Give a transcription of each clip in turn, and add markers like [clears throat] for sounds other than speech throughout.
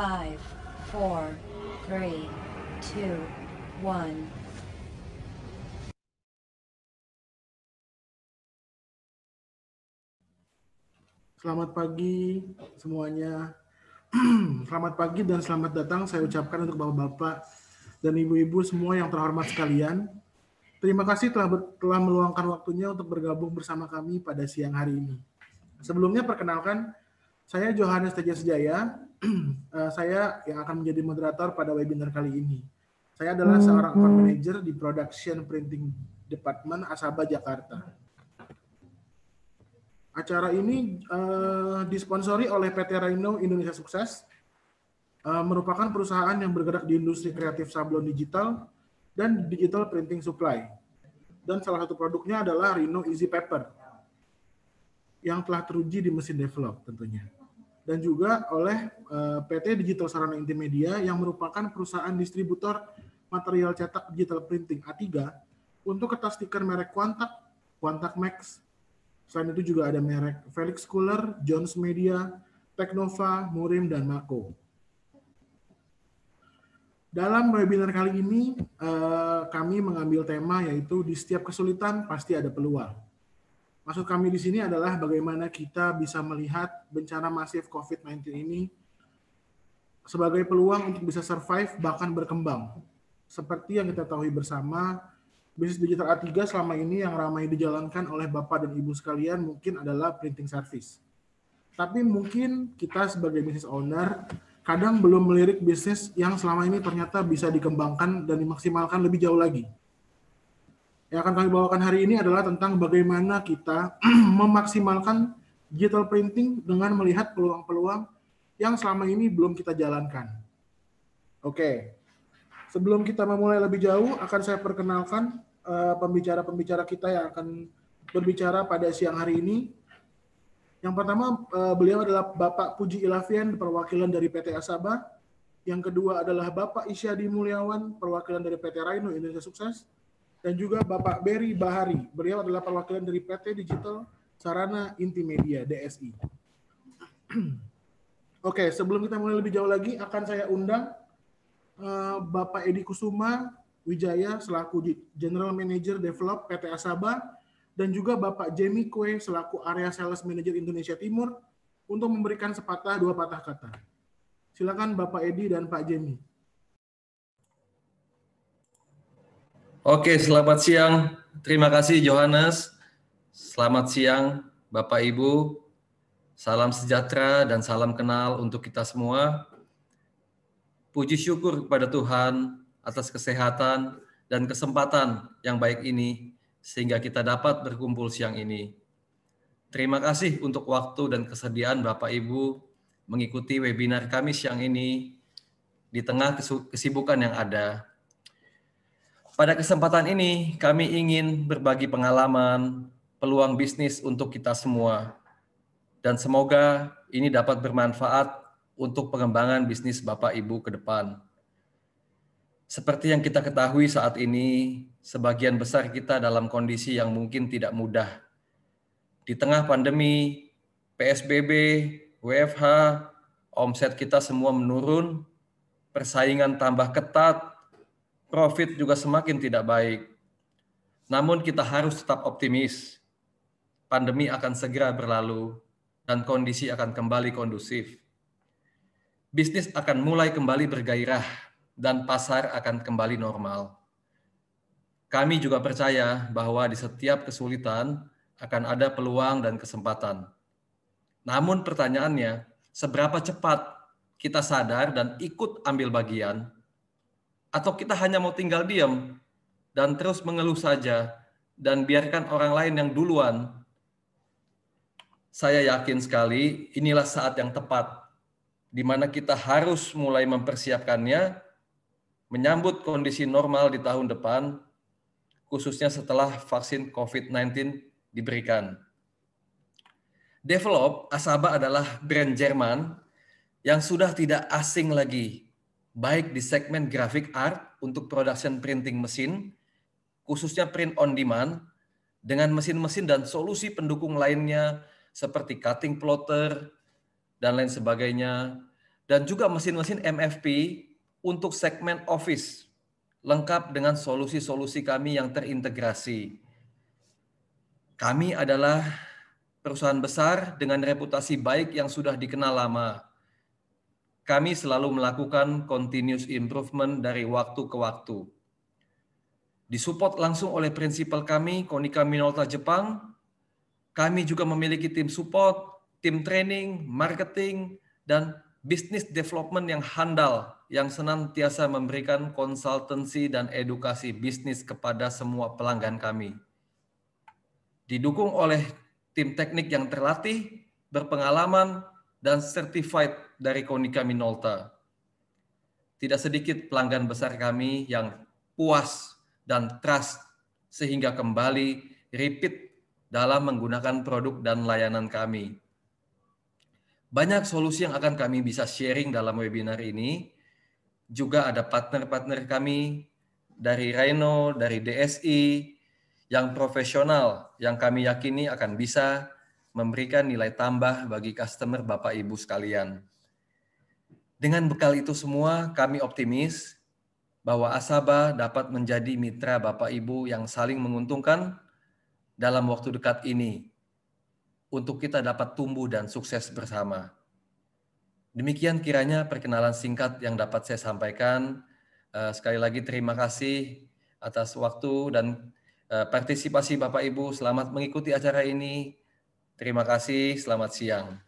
five, four, three, two, one. Selamat pagi semuanya. [clears throat] selamat pagi dan selamat datang saya ucapkan untuk bapak-bapak dan ibu-ibu semua yang terhormat sekalian. Terima kasih telah, telah meluangkan waktunya untuk bergabung bersama kami pada siang hari ini. Sebelumnya perkenalkan, saya Johannes Teja [clears throat] Eh, saya yang akan menjadi moderator pada webinar kali ini. Saya adalah hmm, seorang account hmm. manager di Production Printing Department Asaba Jakarta. Acara ini uh, disponsori oleh PT Rhino Indonesia Sukses, uh, merupakan perusahaan yang bergerak di industri kreatif sablon digital dan digital printing supply. Dan salah satu produknya adalah Rhino Easy Paper yang telah teruji di mesin develop tentunya dan juga oleh eh, PT Digital Sarana Intimedia yang merupakan perusahaan distributor material cetak digital printing A3 untuk kertas stiker merek Quantak, Quantak Max. Selain itu juga ada merek Felix Cooler, Jones Media, Teknova, Murim, dan Mako. Dalam webinar kali ini, eh, kami mengambil tema yaitu di setiap kesulitan pasti ada peluang. Maksud kami di sini adalah bagaimana kita bisa melihat bencana masif COVID-19 ini sebagai peluang untuk bisa survive bahkan berkembang. Seperti yang kita tahu bersama, bisnis digital A3 selama ini yang ramai dijalankan oleh Bapak dan Ibu sekalian mungkin adalah printing service. Tapi mungkin kita sebagai business owner kadang belum melirik bisnis yang selama ini ternyata bisa dikembangkan dan dimaksimalkan lebih jauh lagi yang akan kami bawakan hari ini adalah tentang bagaimana kita [clears throat] memaksimalkan digital printing dengan melihat peluang-peluang yang selama ini belum kita jalankan. Oke, sebelum kita memulai lebih jauh, akan saya perkenalkan eh, pembicara-pembicara uh, kita yang akan berbicara pada siang hari ini. Yang pertama, uh, beliau adalah Bapak Puji Ilafian, perwakilan dari PT Asaba. Yang kedua adalah Bapak Isyadi Mulyawan, perwakilan dari PT Raino Indonesia Sukses dan juga Bapak Berry Bahari. Beliau adalah perwakilan dari PT Digital Sarana Intimedia DSI. [clears throat] Oke, okay, sebelum kita mulai lebih jauh lagi, akan saya undang uh, Bapak Edi Kusuma Wijaya selaku General Manager Develop PT Asaba dan juga Bapak Jamie Kue selaku Area Sales Manager Indonesia Timur untuk memberikan sepatah dua patah kata. Silakan Bapak Edi dan Pak Jamie. Oke, selamat siang. Terima kasih Johannes. Selamat siang Bapak Ibu. Salam sejahtera dan salam kenal untuk kita semua. Puji syukur kepada Tuhan atas kesehatan dan kesempatan yang baik ini sehingga kita dapat berkumpul siang ini. Terima kasih untuk waktu dan kesediaan Bapak Ibu mengikuti webinar kami siang ini di tengah kesibukan yang ada. Pada kesempatan ini, kami ingin berbagi pengalaman, peluang bisnis untuk kita semua. Dan semoga ini dapat bermanfaat untuk pengembangan bisnis Bapak Ibu ke depan. Seperti yang kita ketahui saat ini, sebagian besar kita dalam kondisi yang mungkin tidak mudah. Di tengah pandemi, PSBB, WFH, omset kita semua menurun, persaingan tambah ketat, profit juga semakin tidak baik. Namun kita harus tetap optimis. Pandemi akan segera berlalu dan kondisi akan kembali kondusif. Bisnis akan mulai kembali bergairah dan pasar akan kembali normal. Kami juga percaya bahwa di setiap kesulitan akan ada peluang dan kesempatan. Namun pertanyaannya, seberapa cepat kita sadar dan ikut ambil bagian atau kita hanya mau tinggal diam dan terus mengeluh saja dan biarkan orang lain yang duluan. Saya yakin sekali inilah saat yang tepat di mana kita harus mulai mempersiapkannya menyambut kondisi normal di tahun depan khususnya setelah vaksin COVID-19 diberikan. Develop Asaba adalah brand Jerman yang sudah tidak asing lagi baik di segmen graphic art untuk production printing mesin, khususnya print on demand, dengan mesin-mesin dan solusi pendukung lainnya seperti cutting plotter dan lain sebagainya, dan juga mesin-mesin MFP untuk segmen office, lengkap dengan solusi-solusi kami yang terintegrasi. Kami adalah perusahaan besar dengan reputasi baik yang sudah dikenal lama kami selalu melakukan continuous improvement dari waktu ke waktu. Disupport langsung oleh prinsipal kami, Konika Minolta Jepang, kami juga memiliki tim support, tim training, marketing, dan bisnis development yang handal, yang senantiasa memberikan konsultansi dan edukasi bisnis kepada semua pelanggan kami. Didukung oleh tim teknik yang terlatih, berpengalaman, dan certified dari Konica Minolta. Tidak sedikit pelanggan besar kami yang puas dan trust sehingga kembali repeat dalam menggunakan produk dan layanan kami. Banyak solusi yang akan kami bisa sharing dalam webinar ini. Juga ada partner-partner kami dari Rhino, dari DSI, yang profesional yang kami yakini akan bisa memberikan nilai tambah bagi customer Bapak Ibu sekalian. Dengan bekal itu semua, kami optimis bahwa Asaba dapat menjadi mitra Bapak Ibu yang saling menguntungkan dalam waktu dekat ini untuk kita dapat tumbuh dan sukses bersama. Demikian kiranya perkenalan singkat yang dapat saya sampaikan. Eh, sekali lagi terima kasih atas waktu dan eh, partisipasi Bapak Ibu. Selamat mengikuti acara ini. Terima kasih, selamat siang.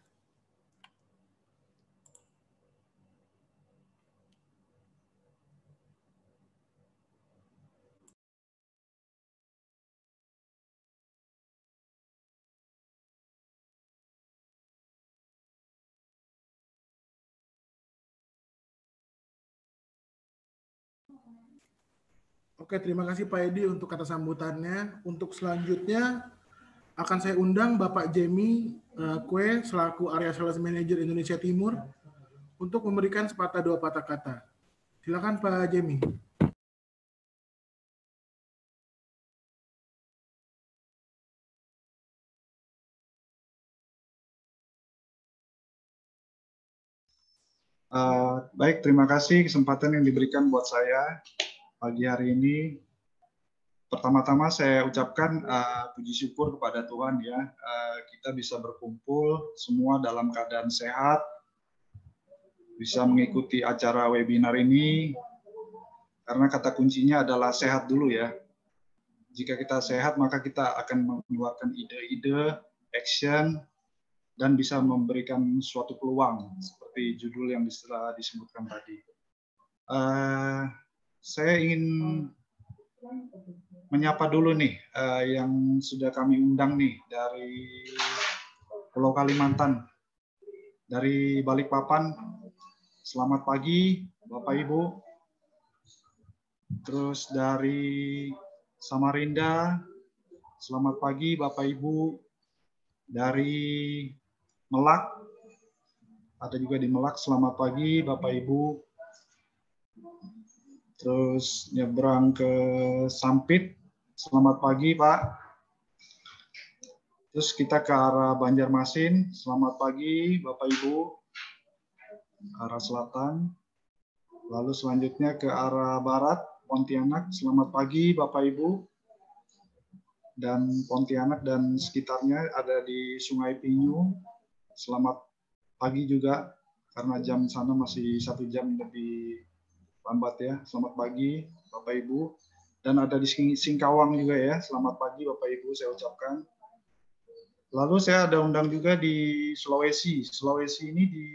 Oke, terima kasih Pak Edi untuk kata sambutannya. Untuk selanjutnya akan saya undang Bapak Jamie uh, Kue selaku area sales manager Indonesia Timur untuk memberikan sepatah dua patah kata. Silakan Pak Jamie. Uh, baik, terima kasih kesempatan yang diberikan buat saya pagi hari ini pertama-tama saya ucapkan uh, puji syukur kepada Tuhan ya uh, kita bisa berkumpul semua dalam keadaan sehat bisa mengikuti acara webinar ini karena kata kuncinya adalah sehat dulu ya jika kita sehat maka kita akan mengeluarkan ide-ide action dan bisa memberikan suatu peluang seperti judul yang disebutkan tadi uh, saya ingin menyapa dulu nih uh, yang sudah kami undang nih dari Pulau Kalimantan, dari Balikpapan. Selamat pagi, Bapak Ibu. Terus dari Samarinda, selamat pagi Bapak Ibu. Dari Melak, ada juga di Melak, selamat pagi Bapak Ibu terus nyebrang ke Sampit. Selamat pagi, Pak. Terus kita ke arah Banjarmasin. Selamat pagi, Bapak Ibu. Arah selatan. Lalu selanjutnya ke arah barat, Pontianak. Selamat pagi, Bapak Ibu. Dan Pontianak dan sekitarnya ada di Sungai Pinyu. Selamat pagi juga karena jam sana masih satu jam lebih Lambat ya. Selamat pagi Bapak Ibu dan ada di Singkawang juga ya. Selamat pagi Bapak Ibu saya ucapkan. Lalu saya ada undang juga di Sulawesi. Sulawesi ini di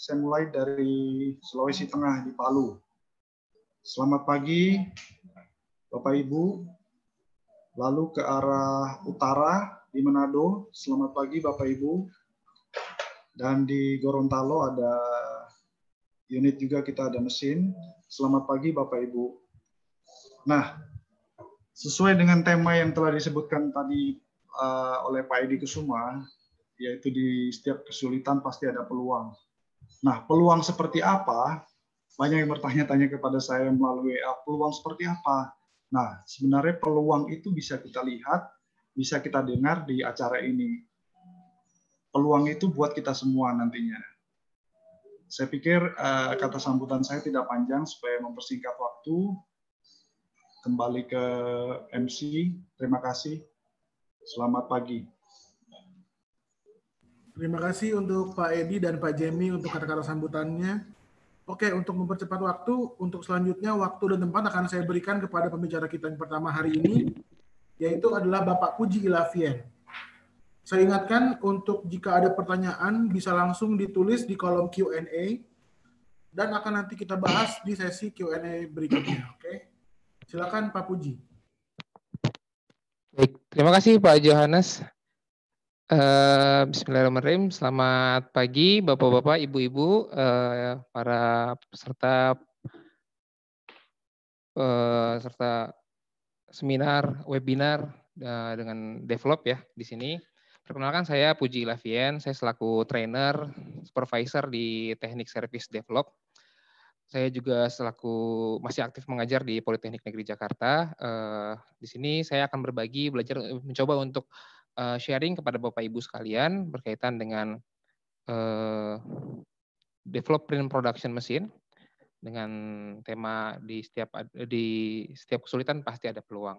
saya mulai dari Sulawesi Tengah di Palu. Selamat pagi Bapak Ibu. Lalu ke arah utara di Manado. Selamat pagi Bapak Ibu. Dan di Gorontalo ada unit juga kita ada mesin. Selamat pagi Bapak Ibu. Nah, sesuai dengan tema yang telah disebutkan tadi uh, oleh Pak Edi Kusuma, yaitu di setiap kesulitan pasti ada peluang. Nah, peluang seperti apa? Banyak yang bertanya-tanya kepada saya melalui WA, peluang seperti apa? Nah, sebenarnya peluang itu bisa kita lihat, bisa kita dengar di acara ini. Peluang itu buat kita semua nantinya saya pikir uh, kata sambutan saya tidak panjang supaya mempersingkat waktu. Kembali ke MC. Terima kasih. Selamat pagi. Terima kasih untuk Pak Edi dan Pak Jemi untuk kata-kata sambutannya. Oke, untuk mempercepat waktu, untuk selanjutnya waktu dan tempat akan saya berikan kepada pembicara kita yang pertama hari ini, yaitu adalah Bapak Puji Ilafian. Saya ingatkan untuk jika ada pertanyaan bisa langsung ditulis di kolom Q&A dan akan nanti kita bahas di sesi Q&A berikutnya. [clears throat] Oke, okay? silakan Pak Puji. Baik, terima kasih Pak Johannes. Uh, Bismillahirrahmanirrahim. Selamat pagi Bapak-bapak, Ibu-ibu, uh, para peserta uh, serta seminar, webinar uh, dengan develop ya di sini. Perkenalkan saya Puji Lavien, saya selaku trainer, supervisor di Teknik Service Develop. Saya juga selaku masih aktif mengajar di Politeknik Negeri Jakarta. Eh, di sini saya akan berbagi, belajar, mencoba untuk eh, sharing kepada Bapak Ibu sekalian berkaitan dengan eh, develop print production mesin dengan tema di setiap di setiap kesulitan pasti ada peluang.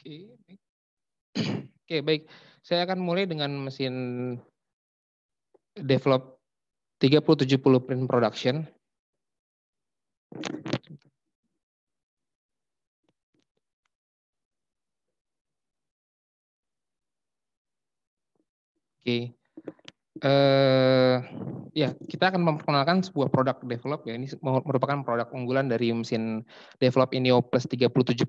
Oke, baik. Oke, baik. Saya akan mulai dengan mesin develop 3070 print production. Oke. Uh, ya, kita akan memperkenalkan sebuah produk develop ya. Ini merupakan produk unggulan dari mesin develop Inio Plus 3070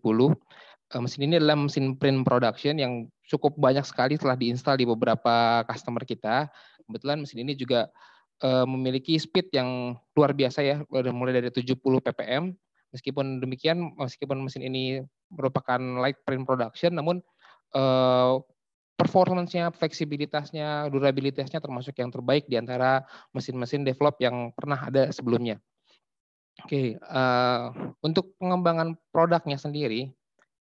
Eh, mesin ini adalah mesin print production yang cukup banyak sekali telah diinstal di beberapa customer kita. Kebetulan mesin ini juga eh, memiliki speed yang luar biasa ya, mulai dari 70 ppm. Meskipun demikian, meskipun mesin ini merupakan light print production, namun eh, performance-nya, fleksibilitasnya, durabilitasnya termasuk yang terbaik di antara mesin-mesin develop yang pernah ada sebelumnya. Oke, okay, uh, untuk pengembangan produknya sendiri,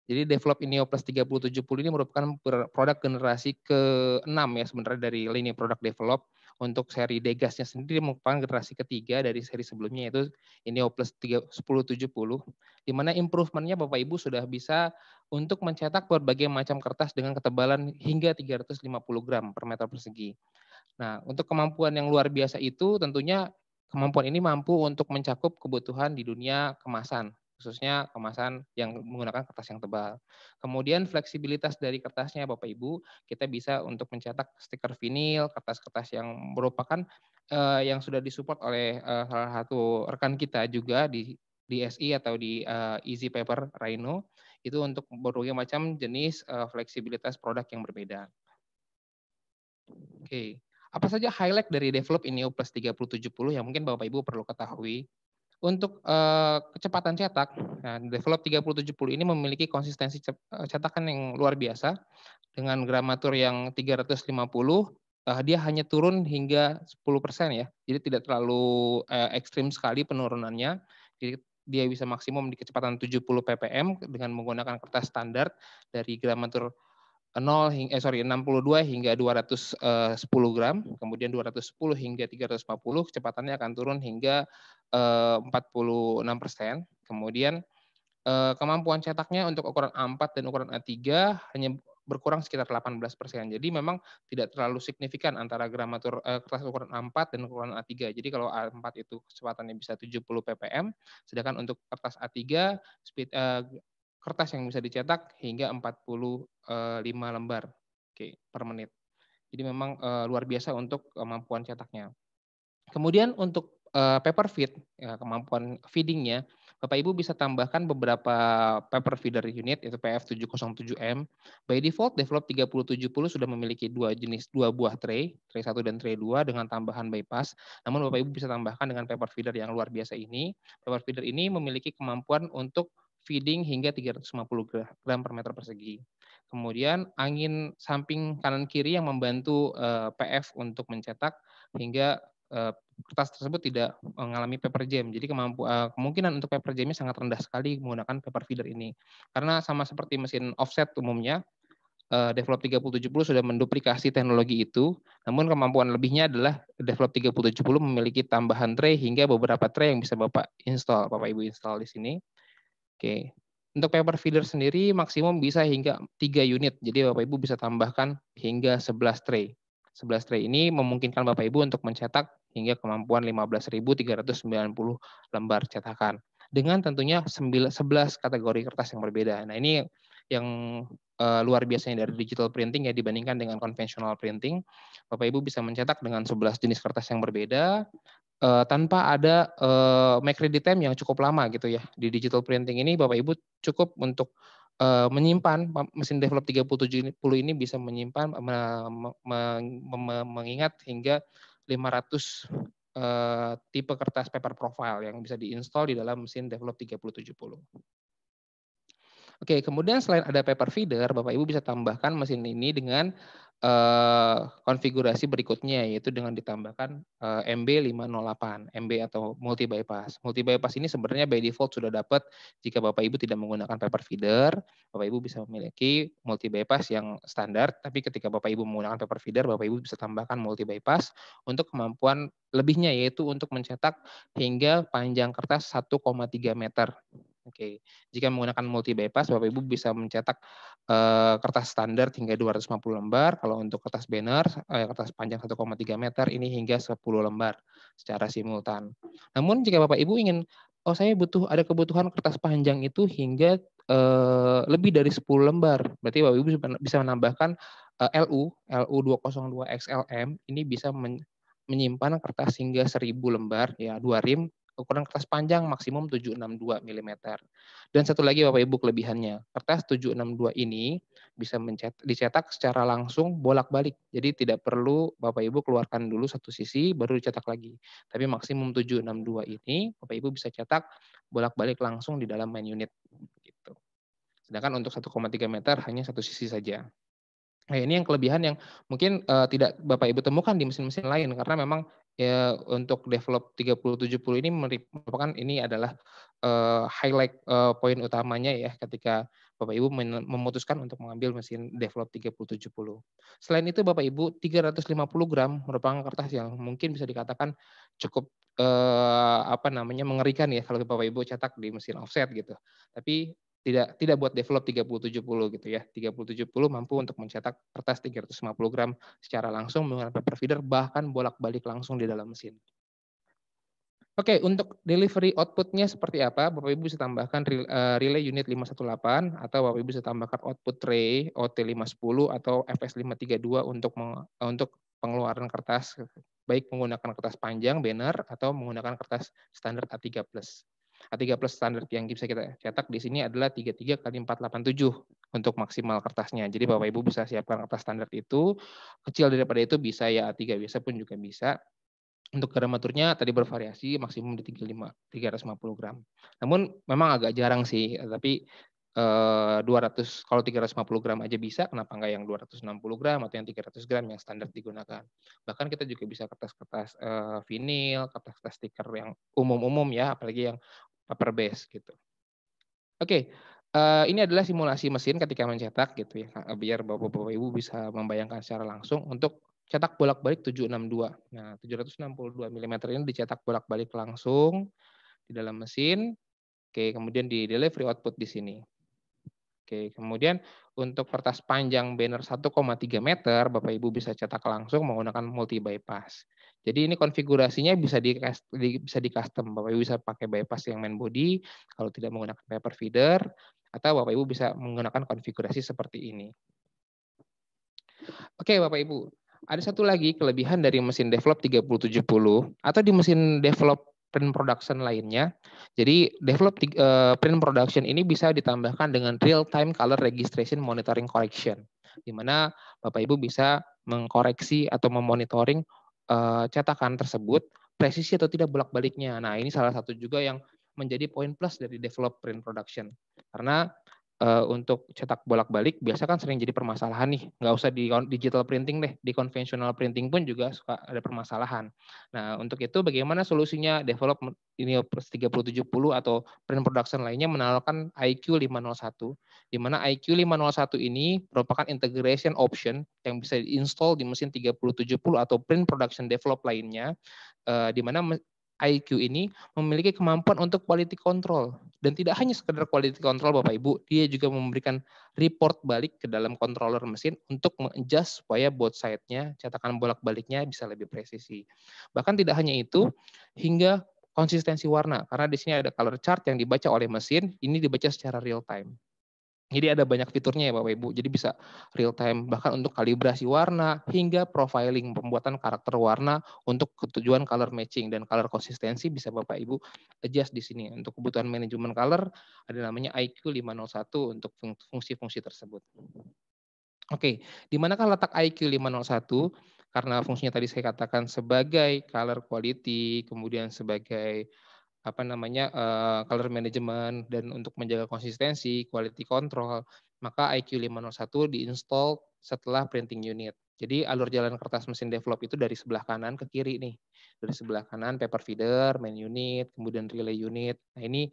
jadi develop Ineo Plus 3070 ini merupakan produk generasi ke-6 ya sebenarnya dari lini produk develop. Untuk seri Degasnya sendiri merupakan generasi ketiga dari seri sebelumnya yaitu Ineo Plus 1070 di mana improvementnya Bapak Ibu sudah bisa untuk mencetak berbagai macam kertas dengan ketebalan hingga 350 gram per meter persegi. Nah, untuk kemampuan yang luar biasa itu tentunya kemampuan ini mampu untuk mencakup kebutuhan di dunia kemasan khususnya kemasan yang menggunakan kertas yang tebal. Kemudian fleksibilitas dari kertasnya Bapak Ibu, kita bisa untuk mencetak stiker vinil, kertas-kertas yang merupakan uh, yang sudah disupport oleh uh, salah satu rekan kita juga di di SI atau di uh, Easy Paper Rhino itu untuk berbagai macam jenis uh, fleksibilitas produk yang berbeda. Oke, okay. apa saja highlight dari develop ini Plus 3070 yang mungkin Bapak Ibu perlu ketahui? Untuk uh, kecepatan cetak, nah, develop 3070 ini memiliki konsistensi eh, cetakan yang luar biasa dengan gramatur yang 350, uh, eh, dia hanya turun hingga 10% ya. Jadi tidak terlalu uh, ekstrim sekali penurunannya. Jadi dia bisa maksimum di kecepatan 70 ppm dengan menggunakan kertas standar dari gramatur 0 eh, sorry 62 hingga 210 gram, kemudian 210 hingga 350 kecepatannya akan turun hingga 46 eh, persen. Kemudian eh, kemampuan cetaknya untuk ukuran A4 dan ukuran A3 hanya berkurang sekitar 18 persen. Jadi memang tidak terlalu signifikan antara gramatur eh, kelas ukuran A4 dan ukuran A3. Jadi kalau A4 itu kecepatannya bisa 70 ppm, sedangkan untuk kertas A3 speed eh, kertas yang bisa dicetak hingga 45 lembar okay, per menit. Jadi memang eh, luar biasa untuk kemampuan cetaknya. Kemudian untuk uh, paper feed, ya, kemampuan feedingnya, Bapak Ibu bisa tambahkan beberapa paper feeder unit yaitu PF707M. By default develop 3070 sudah memiliki dua jenis dua buah tray, tray 1 dan tray 2 dengan tambahan bypass. Namun Bapak Ibu bisa tambahkan dengan paper feeder yang luar biasa ini. Paper feeder ini memiliki kemampuan untuk feeding hingga 350 gram per meter persegi. Kemudian angin samping kanan kiri yang membantu eh, PF untuk mencetak hingga eh, kertas tersebut tidak mengalami eh, paper jam. Jadi kemampu, uh, kemungkinan untuk paper jamnya sangat rendah sekali menggunakan paper feeder ini. Karena sama seperti mesin offset umumnya, uh, develop 3070 sudah menduplikasi teknologi itu, namun kemampuan lebihnya adalah develop 3070 memiliki tambahan tray hingga beberapa tray yang bisa Bapak install, Bapak Ibu install di sini. Oke. Okay. Untuk paper feeder sendiri maksimum bisa hingga 3 unit. Jadi Bapak Ibu bisa tambahkan hingga 11 tray. 11 tray ini memungkinkan Bapak Ibu untuk mencetak hingga kemampuan 15.390 lembar cetakan dengan tentunya 11 kategori kertas yang berbeda. Nah, ini yang uh, luar biasanya dari digital printing ya dibandingkan dengan konvensional printing. Bapak Ibu bisa mencetak dengan 11 jenis kertas yang berbeda uh, tanpa ada uh, make ready time yang cukup lama gitu ya. Di digital printing ini Bapak Ibu cukup untuk Eh, menyimpan mesin develop 3070 ini bisa menyimpan mengingat hingga 500 eh, tipe kertas paper profile yang bisa diinstal di dalam mesin develop 3070. Oke, kemudian selain ada paper feeder, Bapak Ibu bisa tambahkan mesin ini dengan Eh, konfigurasi berikutnya yaitu dengan ditambahkan uh, MB508, MB atau multi bypass. Multi bypass ini sebenarnya by default sudah dapat jika Bapak Ibu tidak menggunakan paper feeder, Bapak Ibu bisa memiliki multi bypass yang standar, tapi ketika Bapak Ibu menggunakan paper feeder, Bapak Ibu bisa tambahkan multi bypass untuk kemampuan lebihnya yaitu untuk mencetak hingga panjang kertas 1,3 meter. Oke. Jika menggunakan multi bypass, Bapak Ibu bisa mencetak eh, kertas standar hingga 250 lembar. Kalau untuk kertas banner, eh, kertas panjang 1,3 meter ini hingga 10 lembar secara simultan. Namun jika Bapak Ibu ingin oh saya butuh ada kebutuhan kertas panjang itu hingga eh, lebih dari 10 lembar. Berarti Bapak Ibu bisa menambahkan eh, LU, LU 202 XLM ini bisa men menyimpan kertas hingga 1000 lembar ya, dua rim ukuran kertas panjang maksimum 762 mm. Dan satu lagi Bapak Ibu kelebihannya, kertas 762 ini bisa dicetak secara langsung bolak-balik. Jadi tidak perlu Bapak Ibu keluarkan dulu satu sisi baru dicetak lagi. Tapi maksimum 762 ini Bapak Ibu bisa cetak bolak-balik langsung di dalam main unit gitu. Sedangkan untuk 1,3 meter hanya satu sisi saja. Nah, ini yang kelebihan yang mungkin uh, tidak Bapak Ibu temukan di mesin-mesin lain karena memang ya untuk develop 3070 ini merupakan ini adalah uh, highlight uh, poin utamanya ya ketika Bapak Ibu memutuskan untuk mengambil mesin develop 3070. Selain itu Bapak Ibu 350 gram merupakan kertas yang mungkin bisa dikatakan cukup uh, apa namanya mengerikan ya kalau Bapak Ibu cetak di mesin offset gitu. Tapi tidak tidak buat develop 30 gitu ya. 30 mampu untuk mencetak kertas 350 gram secara langsung menggunakan paper feeder bahkan bolak-balik langsung di dalam mesin. Oke, untuk delivery outputnya seperti apa? Bapak Ibu bisa tambahkan eh, relay unit 518 atau Bapak Ibu bisa tambahkan output tray OT510 atau FS532 untuk eh, untuk pengeluaran kertas baik menggunakan kertas panjang banner atau menggunakan kertas standar A3+. plus. A3 plus standar yang bisa kita cetak di sini adalah 33 kali 487 untuk maksimal kertasnya. Jadi Bapak hmm. Ibu bisa siapkan kertas standar itu. Kecil daripada itu bisa ya A3 biasa pun juga bisa. Untuk gramaturnya tadi bervariasi maksimum di 35 350 gram. Namun memang agak jarang sih, tapi 200 eh, kalau 350 gram aja bisa, kenapa enggak yang 260 gram atau yang 300 gram yang standar digunakan. Bahkan kita juga bisa kertas-kertas uh, vinil, kertas-kertas stiker yang umum-umum ya, apalagi yang upper base gitu. Oke, okay. uh, eh, ini adalah simulasi mesin ketika mencetak gitu ya, biar bapak-bapak ibu bisa membayangkan secara langsung untuk cetak bolak-balik 762. Nah, 762 mm ini dicetak bolak-balik langsung di dalam mesin. Oke, kemudian di delivery output di sini. Oke, kemudian untuk kertas panjang banner 1,3 meter, Bapak Ibu bisa cetak langsung menggunakan multi bypass. Jadi ini konfigurasinya bisa di, bisa di custom. Bapak Ibu bisa pakai bypass yang main body kalau tidak menggunakan paper feeder atau Bapak Ibu bisa menggunakan konfigurasi seperti ini. Oke, Bapak Ibu. Ada satu lagi kelebihan dari mesin develop 3070 atau di mesin develop print production lainnya. Jadi develop uh, print production ini bisa ditambahkan dengan real time color registration monitoring correction di mana Bapak Ibu bisa mengkoreksi atau memonitoring uh, cetakan tersebut presisi atau tidak bolak-baliknya. Nah, ini salah satu juga yang menjadi poin plus dari develop print production. Karena uh, untuk cetak bolak-balik biasa kan sering jadi permasalahan nih. Nggak usah di digital printing deh, di konvensional printing pun juga suka ada permasalahan. Nah, untuk itu bagaimana solusinya develop ini 3070 atau print production lainnya menawarkan IQ 501, di mana IQ 501 ini merupakan integration option yang bisa diinstall di mesin 3070 atau print production develop lainnya, uh, di mana IQ ini memiliki kemampuan untuk quality control. Dan tidak hanya sekedar quality control Bapak Ibu, dia juga memberikan report balik ke dalam controller mesin untuk mengadjust supaya both side-nya, cetakan bolak-baliknya bisa lebih presisi. Bahkan tidak hanya itu, hingga konsistensi warna. Karena di sini ada color chart yang dibaca oleh mesin, ini dibaca secara real time. Jadi ada banyak fiturnya ya Bapak Ibu. Jadi bisa real time bahkan untuk kalibrasi warna hingga profiling pembuatan karakter warna untuk tujuan color matching dan color konsistensi bisa Bapak Ibu adjust di sini. Untuk kebutuhan manajemen color ada namanya IQ 501 untuk fungsi-fungsi tersebut. Oke, di manakah letak IQ 501? Karena fungsinya tadi saya katakan sebagai color quality, kemudian sebagai apa namanya uh, color management dan untuk menjaga konsistensi, quality control, maka IQ501 diinstall setelah printing unit. Jadi alur jalan kertas mesin develop itu dari sebelah kanan ke kiri nih. Dari sebelah kanan paper feeder, main unit, kemudian relay unit. Nah ini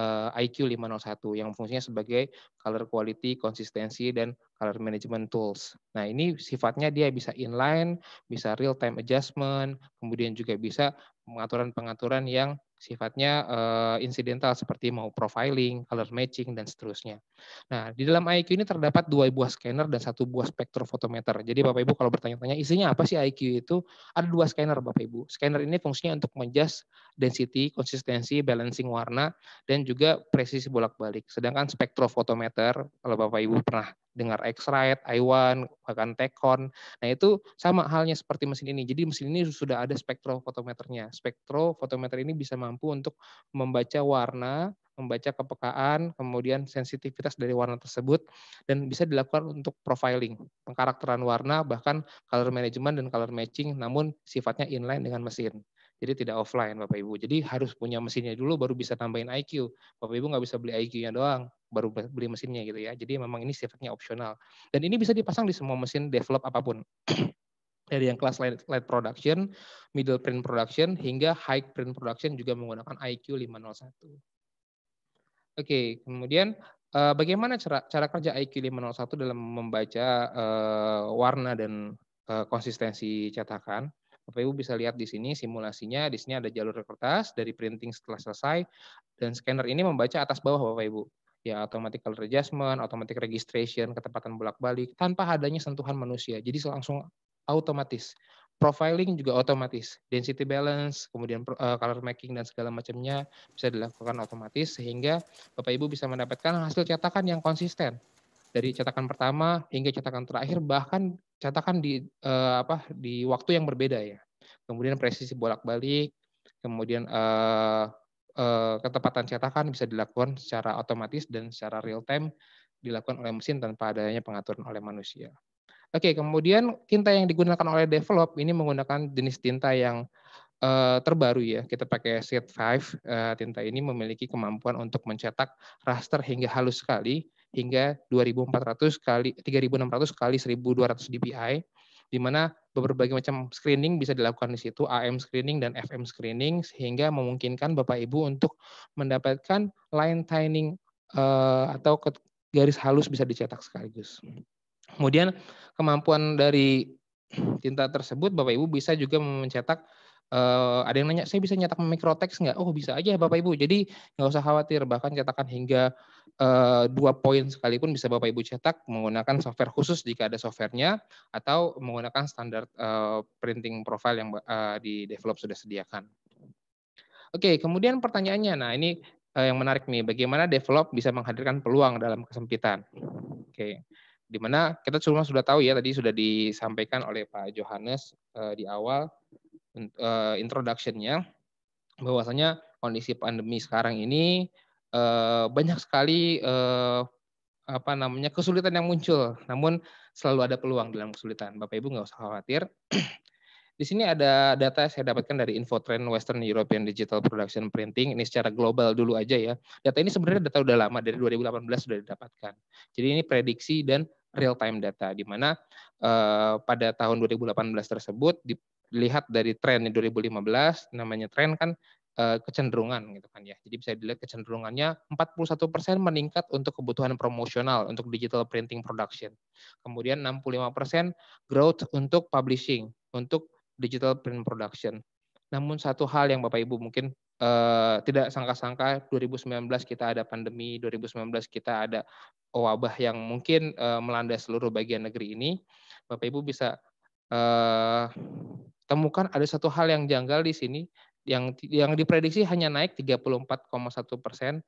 uh, eh, IQ501 yang fungsinya sebagai color quality, konsistensi, dan color management tools. Nah, ini sifatnya dia bisa inline, bisa real time adjustment, kemudian juga bisa pengaturan-pengaturan yang sifatnya uh, eh, insidental seperti mau profiling, color matching dan seterusnya. Nah, di dalam IQ ini terdapat dua buah scanner dan satu buah spektrofotometer. Jadi Bapak Ibu kalau bertanya-tanya isinya apa sih IQ itu? Ada dua scanner Bapak Ibu. Scanner ini fungsinya untuk menjust density, konsistensi, balancing warna dan juga presisi bolak-balik. Sedangkan spektrofotometer kalau Bapak Ibu pernah dengar x I-one bahkan Tekon. Nah itu sama halnya seperti mesin ini. Jadi mesin ini sudah ada spektrofotometernya. Spektrofotometer ini bisa mampu untuk membaca warna, membaca kepekaan, kemudian sensitivitas dari warna tersebut, dan bisa dilakukan untuk profiling, pengkarakteran warna, bahkan color management dan color matching, namun sifatnya inline dengan mesin. Jadi tidak offline Bapak Ibu. Jadi harus punya mesinnya dulu baru bisa tambahin IQ. Bapak Ibu nggak bisa beli IQ-nya doang, baru beli mesinnya gitu ya. Jadi memang ini sifatnya opsional. Dan ini bisa dipasang di semua mesin develop apapun. [clears throat] Dari yang kelas light, light production, middle print production, hingga high print production juga menggunakan IQ 501. Oke, kemudian eh, bagaimana cara cara kerja IQ 501 dalam membaca uh, warna dan uh, konsistensi cetakan? Bapak Ibu bisa lihat di sini simulasinya, di sini ada jalur kertas dari printing setelah selesai dan scanner ini membaca atas bawah Bapak Ibu. Ya, automatical adjustment, automatic registration, ketepatan bolak-balik tanpa adanya sentuhan manusia. Jadi langsung otomatis. Profiling juga otomatis, density balance, kemudian eh, color making dan segala macamnya bisa dilakukan otomatis sehingga Bapak Ibu bisa mendapatkan hasil cetakan yang konsisten dari cetakan pertama hingga cetakan terakhir bahkan cetakan di uh, apa di waktu yang berbeda ya. Kemudian presisi bolak-balik, kemudian uh, uh, ketepatan cetakan bisa dilakukan secara otomatis dan secara real time dilakukan oleh mesin tanpa adanya pengaturan oleh manusia. Oke, kemudian tinta yang digunakan oleh develop ini menggunakan jenis tinta yang terbaru ya. Kita pakai Set 5. tinta ini memiliki kemampuan untuk mencetak raster hingga halus sekali hingga 2400 kali 3600 kali 1200 dpi di mana berbagai macam screening bisa dilakukan di situ AM screening dan FM screening sehingga memungkinkan Bapak Ibu untuk mendapatkan line tining uh, eh, atau garis halus bisa dicetak sekaligus. Kemudian kemampuan dari tinta tersebut Bapak Ibu bisa juga mencetak Uh, ada yang nanya, saya bisa nyetak mikrotext nggak? Oh bisa aja Bapak Ibu. Jadi nggak usah khawatir, bahkan cetakan hingga eh, dua uh, poin sekalipun bisa Bapak Ibu cetak menggunakan software khusus jika ada softwarenya atau menggunakan standar uh, printing profile yang uh, di develop sudah sediakan. Oke, okay, kemudian pertanyaannya, nah ini uh, yang menarik nih, bagaimana develop bisa menghadirkan peluang dalam kesempitan? Oke, okay. dimana kita cuma sudah tahu ya tadi sudah disampaikan oleh Pak Johannes uh, di awal uh, introductionnya bahwasanya kondisi pandemi sekarang ini eh, banyak sekali eh, apa namanya kesulitan yang muncul, namun selalu ada peluang dalam kesulitan. Bapak Ibu nggak usah khawatir. [clears throat] Di sini ada data yang saya dapatkan dari Info Trend Western European Digital Production Printing. Ini secara global dulu aja ya. Data ini sebenarnya data udah lama dari 2018 sudah didapatkan. Jadi ini prediksi dan real time data di mana pada tahun 2018 tersebut di, dilihat dari tren di 2015 namanya tren kan eh, kecenderungan gitu kan ya. Jadi bisa dilihat kecenderungannya 41% meningkat untuk kebutuhan promosional untuk digital printing production. Kemudian 65% growth untuk publishing untuk digital print production. Namun satu hal yang Bapak Ibu mungkin uh, tidak sangka-sangka 2019 kita ada pandemi, 2019 kita ada wabah yang mungkin uh, melanda seluruh bagian negeri ini. Bapak Ibu bisa uh, temukan ada satu hal yang janggal di sini yang yang diprediksi hanya naik 34,1 persen.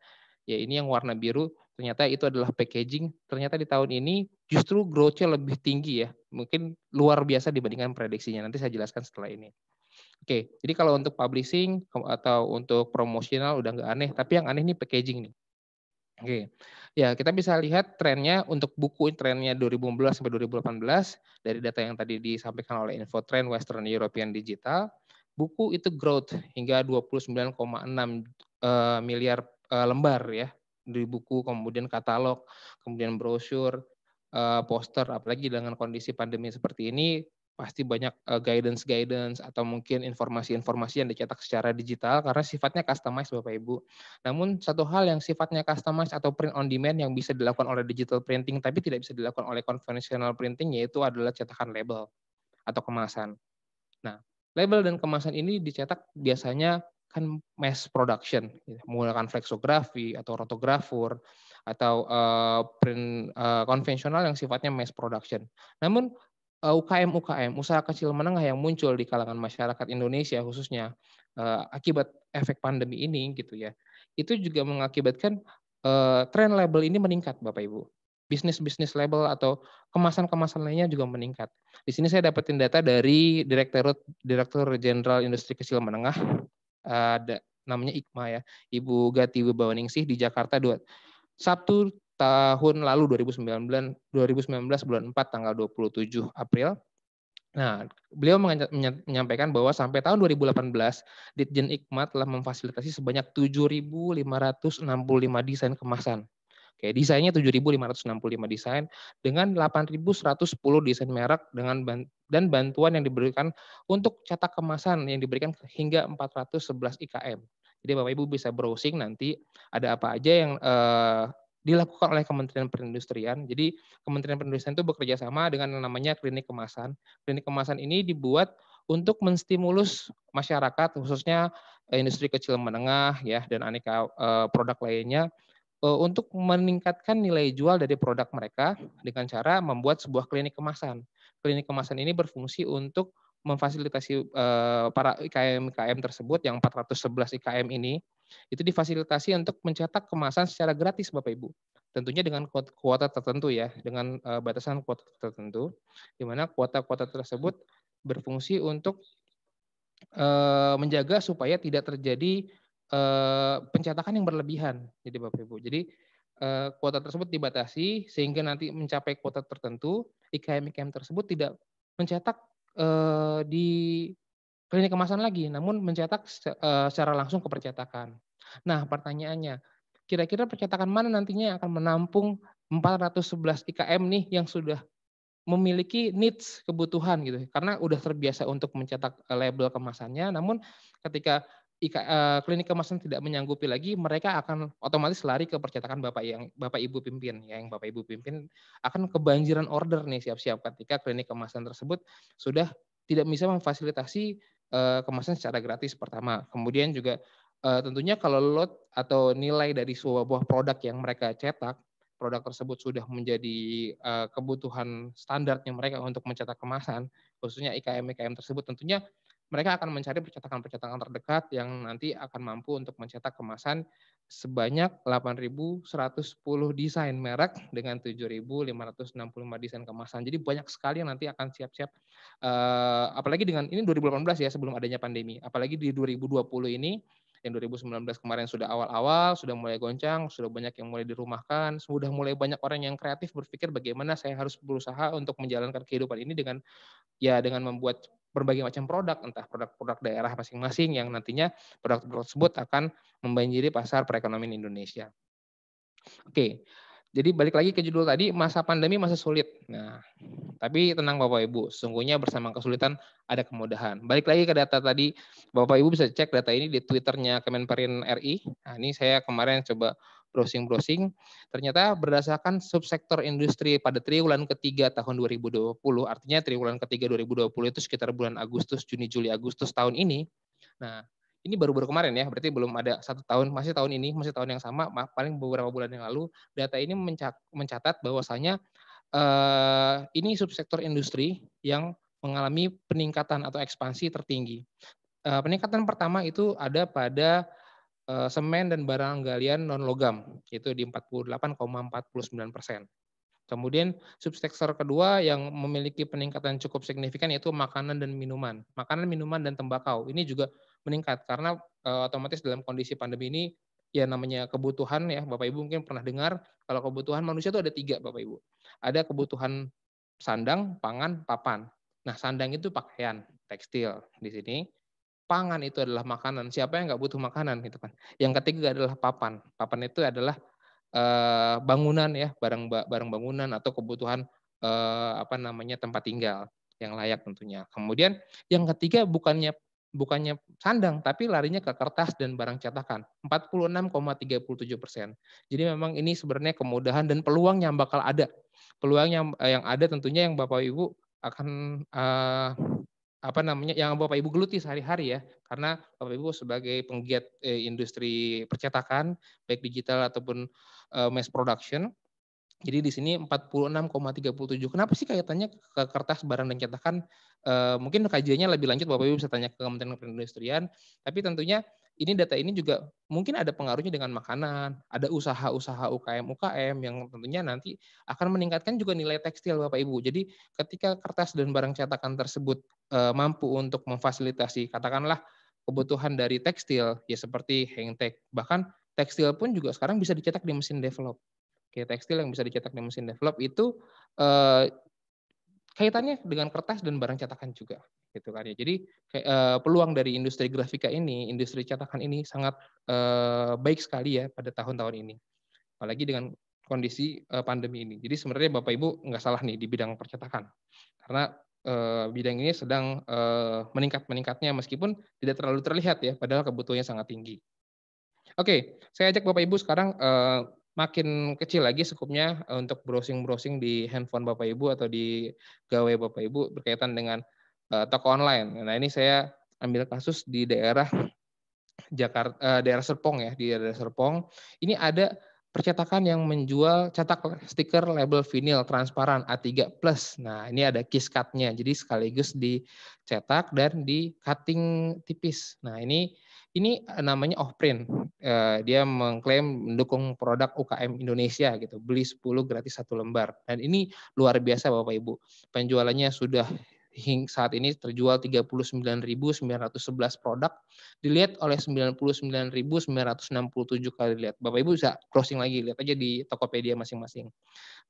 Ya ini yang warna biru. Ternyata itu adalah packaging. Ternyata di tahun ini justru growth-nya lebih tinggi ya. Mungkin luar biasa dibandingkan prediksinya. Nanti saya jelaskan setelah ini. Oke, jadi kalau untuk publishing atau untuk promosional udah nggak aneh. Tapi yang aneh ini packaging nih. Oke. Okay. Ya, kita bisa lihat trennya untuk buku trennya 2015 sampai 2018 dari data yang tadi disampaikan oleh Infotrend Western European Digital, buku itu growth hingga 29,6 eh, miliar eh, lembar ya di buku, kemudian katalog, kemudian brosur, eh, poster apalagi dengan kondisi pandemi seperti ini pasti banyak eh, guidance-guidance atau mungkin informasi-informasi yang dicetak secara digital karena sifatnya customized Bapak Ibu. Namun satu hal yang sifatnya customized atau print on demand yang bisa dilakukan oleh digital printing tapi tidak bisa dilakukan oleh konvensional printing yaitu adalah cetakan label atau kemasan. Nah, label dan kemasan ini dicetak biasanya kan mass production menggunakan flexografi atau rotografur atau uh, print uh, konvensional yang sifatnya mass production. Namun Eh, UKM-UKM, usaha kecil menengah yang muncul di kalangan masyarakat Indonesia khususnya uh, akibat efek pandemi ini gitu ya. Itu juga mengakibatkan uh, eh, tren label ini meningkat Bapak Ibu. Bisnis-bisnis label atau kemasan-kemasan lainnya juga meningkat. Di sini saya dapetin data dari Direktur Direktur Jenderal Industri Kecil Menengah ada namanya IKMA ya, Ibu Gati Wibawaningsih di Jakarta 2 Sabtu tahun lalu 2019 2019 bulan 4 tanggal 27 April. Nah, beliau menyampaikan bahwa sampai tahun 2018 Ditjen Ikma telah memfasilitasi sebanyak 7.565 desain kemasan. Oke, desainnya 7.565 desain dengan 8.110 desain merek dengan dan bantuan yang diberikan untuk cetak kemasan yang diberikan hingga 411 IKM. Jadi Bapak Ibu bisa browsing nanti ada apa aja yang eh, dilakukan oleh Kementerian Perindustrian. Jadi Kementerian Perindustrian itu bekerja sama dengan namanya klinik kemasan. Klinik kemasan ini dibuat untuk menstimulus masyarakat khususnya eh, industri kecil menengah ya dan aneka eh, produk lainnya eh, untuk meningkatkan nilai jual dari produk mereka dengan cara membuat sebuah klinik kemasan. Klinik kemasan ini berfungsi untuk memfasilitasi uh, para IKM-IKM tersebut yang 411 IKM ini itu difasilitasi untuk mencetak kemasan secara gratis Bapak Ibu. Tentunya dengan kuota tertentu ya, dengan uh, batasan kuota tertentu di mana kuota-kuota tersebut berfungsi untuk uh, menjaga supaya tidak terjadi uh, pencetakan yang berlebihan. Jadi Bapak Ibu. Jadi uh, kuota tersebut dibatasi sehingga nanti mencapai kuota tertentu IKM-IKM tersebut tidak mencetak eh, di klinik kemasan lagi, namun mencetak eh, secara langsung ke percetakan. Nah, pertanyaannya, kira-kira percetakan mana nantinya yang akan menampung 411 IKM nih yang sudah memiliki needs kebutuhan gitu karena udah terbiasa untuk mencetak eh, label kemasannya namun ketika IK, uh, eh, klinik kemasan tidak menyanggupi lagi, mereka akan otomatis lari ke percetakan bapak yang bapak ibu pimpin, ya, yang bapak ibu pimpin akan kebanjiran order nih siap-siap ketika klinik kemasan tersebut sudah tidak bisa memfasilitasi uh, kemasan secara gratis pertama, kemudian juga uh, tentunya kalau lot atau nilai dari sebuah produk yang mereka cetak produk tersebut sudah menjadi uh, kebutuhan standarnya mereka untuk mencetak kemasan, khususnya IKM IKM tersebut tentunya mereka akan mencari percetakan-percetakan terdekat yang nanti akan mampu untuk mencetak kemasan sebanyak 8.110 desain merek dengan 7.565 desain kemasan. Jadi banyak sekali yang nanti akan siap-siap eh, apalagi dengan ini 2018 ya sebelum adanya pandemi. Apalagi di 2020 ini yang 2019 kemarin sudah awal-awal, sudah mulai goncang, sudah banyak yang mulai dirumahkan, sudah mulai banyak orang yang kreatif berpikir bagaimana saya harus berusaha untuk menjalankan kehidupan ini dengan ya dengan membuat berbagai macam produk, entah produk-produk daerah masing-masing yang nantinya produk-produk tersebut akan membanjiri pasar perekonomian Indonesia. Oke, jadi balik lagi ke judul tadi, masa pandemi masa sulit. Nah, tapi tenang Bapak Ibu, sungguhnya bersama kesulitan ada kemudahan. Balik lagi ke data tadi, Bapak Ibu bisa cek data ini di Twitternya Kemenperin RI. Nah, ini saya kemarin coba browsing-browsing, ternyata berdasarkan subsektor industri pada triwulan ketiga tahun 2020, artinya triwulan ketiga 2020 itu sekitar bulan Agustus, Juni, Juli, Agustus tahun ini. Nah, ini baru-baru kemarin ya, berarti belum ada satu tahun, masih tahun ini, masih tahun yang sama, paling beberapa bulan yang lalu, data ini mencatat bahwasanya eh, ini subsektor industri yang mengalami peningkatan atau ekspansi tertinggi. Eh, peningkatan pertama itu ada pada eh, semen dan barang galian non logam, yaitu di 48,49 persen. Kemudian subsektor kedua yang memiliki peningkatan cukup signifikan yaitu makanan dan minuman. Makanan, minuman dan tembakau ini juga meningkat karena e, otomatis dalam kondisi pandemi ini ya namanya kebutuhan ya Bapak Ibu mungkin pernah dengar kalau kebutuhan manusia itu ada tiga Bapak Ibu. Ada kebutuhan sandang, pangan, papan. Nah sandang itu pakaian, tekstil di sini. Pangan itu adalah makanan. Siapa yang nggak butuh makanan gitu kan? Yang ketiga adalah papan. Papan itu adalah uh, bangunan ya barang barang bangunan atau kebutuhan uh, apa namanya tempat tinggal yang layak tentunya. Kemudian yang ketiga bukannya bukannya sandang tapi larinya ke kertas dan barang cetakan 46,37 persen. Jadi memang ini sebenarnya kemudahan dan peluang yang bakal ada. Peluang yang yang ada tentunya yang Bapak Ibu akan uh, apa namanya yang Bapak Ibu geluti sehari-hari ya karena Bapak Ibu sebagai penggiat eh, industri percetakan baik digital ataupun eh, mass production jadi di sini 46,37. Kenapa sih kaitannya ke kertas barang dan cetakan? eh, mungkin kajiannya lebih lanjut Bapak Ibu bisa tanya ke Kementerian Perindustrian, tapi tentunya ini data ini juga mungkin ada pengaruhnya dengan makanan, ada usaha-usaha UKM-UKM yang tentunya nanti akan meningkatkan juga nilai tekstil Bapak Ibu. Jadi ketika kertas dan barang cetakan tersebut eh, mampu untuk memfasilitasi katakanlah kebutuhan dari tekstil ya seperti hangtag bahkan tekstil pun juga sekarang bisa dicetak di mesin develop. Oke, tekstil yang bisa dicetak di mesin develop itu eh, kaitannya dengan kertas dan barang cetakan juga gitu kan ya. Jadi eh, peluang dari industri grafika ini, industri cetakan ini sangat eh, baik sekali ya pada tahun-tahun ini. Apalagi dengan kondisi eh, pandemi ini. Jadi sebenarnya Bapak Ibu nggak salah nih di bidang percetakan. Karena bidang ini sedang meningkat-meningkatnya meskipun tidak terlalu terlihat ya padahal kebutuhannya sangat tinggi. Oke, saya ajak Bapak Ibu sekarang makin kecil lagi sekupnya eh, untuk browsing-browsing di handphone Bapak Ibu atau di gawai Bapak Ibu berkaitan dengan uh, toko online. Nah, ini saya ambil kasus di daerah Jakarta uh, daerah Serpong ya, di daerah Serpong. Ini ada percetakan yang menjual cetak stiker label vinil transparan A3+. plus. Nah, ini ada kiss cut-nya. Jadi sekaligus dicetak dan di cutting tipis. Nah, ini ini eh, namanya off-print. Uh, eh, dia mengklaim mendukung produk UKM Indonesia gitu. Beli 10 gratis satu lembar. Dan ini luar biasa Bapak Ibu. Penjualannya sudah hingga saat ini terjual 39.911 produk dilihat oleh 99.967 kali lihat. Bapak Ibu bisa closing lagi, lihat aja di Tokopedia masing-masing.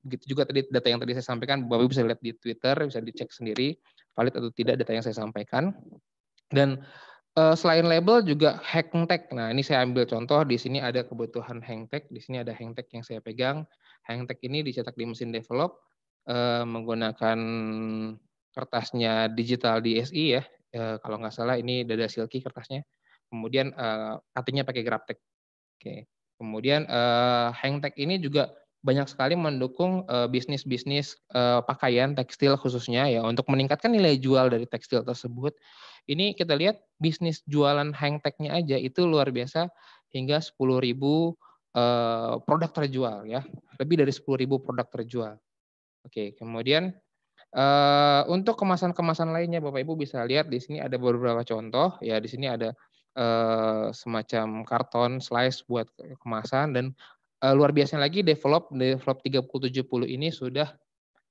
Begitu juga tadi data yang tadi saya sampaikan, Bapak Ibu bisa lihat di Twitter, bisa dicek sendiri valid atau tidak data yang saya sampaikan. Dan uh, selain label juga hangtag. Nah, ini saya ambil contoh di sini ada kebutuhan hangtag, di sini ada hangtag yang saya pegang. Hangtag ini dicetak di mesin develop uh, menggunakan kertasnya digital DSI ya. Uh, kalau nggak salah ini dada silky kertasnya. Kemudian uh, artinya pakai tag. Oke. Kemudian uh, hangtag ini juga banyak sekali mendukung eh, bisnis-bisnis uh, pakaian tekstil khususnya ya untuk meningkatkan nilai jual dari tekstil tersebut. Ini kita lihat bisnis jualan hangtag aja itu luar biasa hingga 10.000 uh, eh, produk terjual ya. Lebih dari 10.000 produk terjual. Oke, kemudian Uh, untuk kemasan-kemasan lainnya, Bapak Ibu bisa lihat di sini ada beberapa contoh. Ya, di sini ada semacam karton slice buat kemasan dan uh, luar biasanya lagi develop develop 3070 ini sudah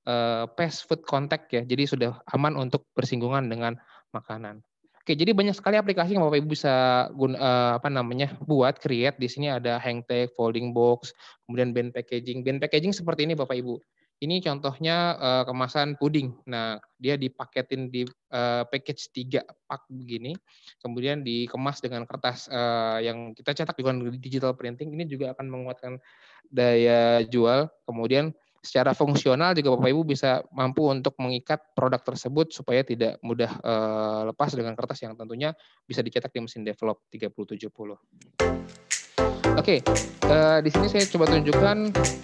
uh, eh, past food contact ya. Jadi sudah aman untuk bersinggungan dengan makanan. Oke, jadi banyak sekali aplikasi yang Bapak Ibu bisa guna, uh, apa namanya buat create. Di sini ada hang tag, folding box, kemudian band packaging. Band packaging seperti ini Bapak Ibu. Ini contohnya uh, kemasan puding. Nah, dia dipaketin di uh, package tiga pak begini, kemudian dikemas dengan kertas uh, yang kita cetak dengan digital printing. Ini juga akan menguatkan daya jual. Kemudian secara fungsional juga Bapak Ibu bisa mampu untuk mengikat produk tersebut supaya tidak mudah uh, lepas dengan kertas yang tentunya bisa dicetak di mesin develop 3070. Oke, okay, uh, eh, di sini saya coba tunjukkan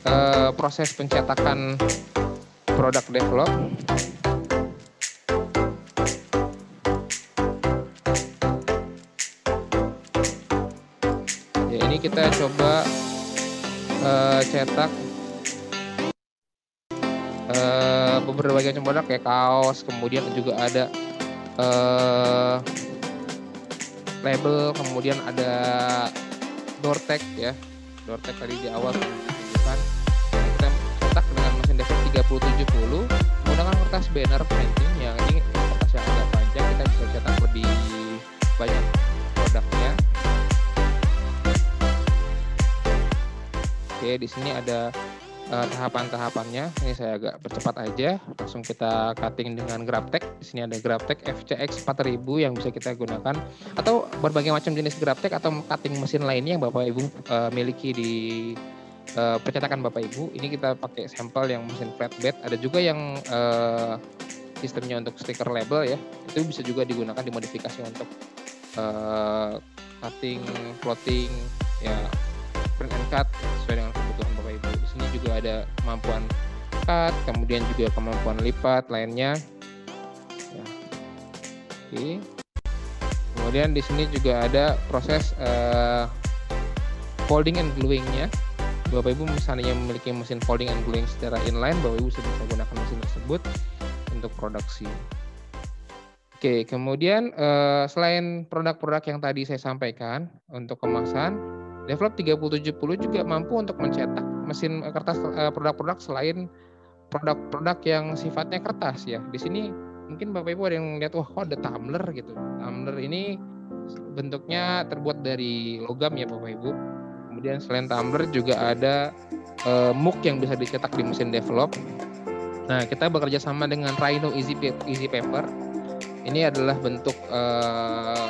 uh, proses pencetakan produk develop. Ya, ini kita coba uh, cetak uh, beberapa macam produk kayak kaos, kemudian juga ada uh, label, kemudian ada door tag ya dortek tadi di awal tunjukkan kita cetak dengan mesin David 3070 menggunakan kertas banner printing yang ini kertas yang agak panjang kita bisa cetak lebih banyak produknya oke di sini ada uh, tahapan-tahapannya. Ini saya agak percepat aja. Langsung kita cutting dengan grabtech. Di sini ada grabtech FCX 4000 yang bisa kita gunakan atau berbagai macam jenis grabtech atau cutting mesin lainnya yang Bapak Ibu uh, miliki di uh, percetakan Bapak Ibu. Ini kita pakai sampel yang mesin flatbed. Ada juga yang uh, sistemnya untuk stiker label ya. Itu bisa juga digunakan dimodifikasi untuk uh, cutting, plotting, ya print and cut sesuai dengan juga ada kemampuan cut, kemudian juga kemampuan lipat lainnya. Ya. Oke. Kemudian di sini juga ada proses uh, folding and gluingnya. Bapak Ibu misalnya memiliki mesin folding and gluing secara inline, Bapak Ibu sudah bisa menggunakan mesin tersebut untuk produksi. Oke, kemudian eh, selain produk-produk yang tadi saya sampaikan untuk kemasan, Develop 3070 juga mampu untuk mencetak mesin eh, kertas eh, produk-produk selain produk-produk yang sifatnya kertas ya. Di sini mungkin Bapak Ibu ada yang lihat wah kok ada tumbler gitu. Tumbler ini bentuknya terbuat dari logam ya Bapak Ibu. Kemudian selain tumbler juga ada uh, muk yang bisa dicetak di mesin develop. Nah, kita bekerja sama dengan Rhino Easy Easy Paper. Ini adalah bentuk uh,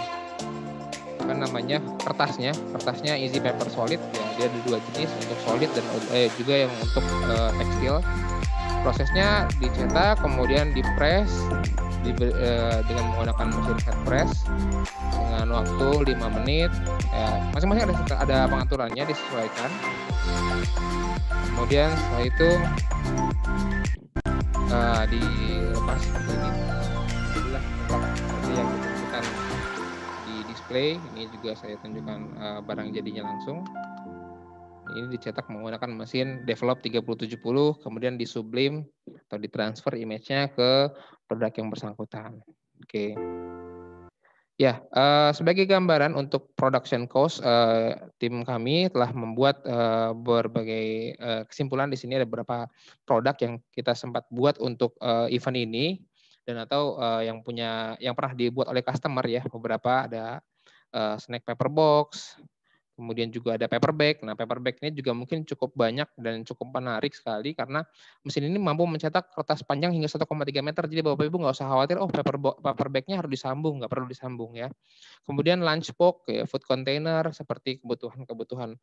apa kan namanya kertasnya kertasnya easy paper solid ya dia ada dua jenis untuk solid dan eh, juga yang untuk eh, tekstil prosesnya dicetak kemudian dipres di, eh, dengan menggunakan mesin head press dengan waktu 5 menit ya, masing-masing eh, ada ada pengaturannya disesuaikan kemudian setelah itu eh, dilepas seperti display ini juga saya tunjukkan uh, barang jadinya langsung ini dicetak menggunakan mesin develop 3070 kemudian disublim atau ditransfer image-nya ke produk yang bersangkutan. Oke. Okay. Ya, uh, sebagai gambaran untuk production cost uh, tim kami telah membuat uh, berbagai uh, kesimpulan di sini ada beberapa produk yang kita sempat buat untuk uh, event ini dan atau uh, yang punya yang pernah dibuat oleh customer ya beberapa ada uh, snack paper box, kemudian juga ada paper bag. Nah, paper bag ini juga mungkin cukup banyak dan cukup menarik sekali karena mesin ini mampu mencetak kertas panjang hingga 1,3 meter. Jadi Bapak Ibu nggak usah khawatir, oh paper paper bagnya harus disambung, nggak perlu disambung ya. Kemudian lunchbox, ya, food container seperti kebutuhan-kebutuhan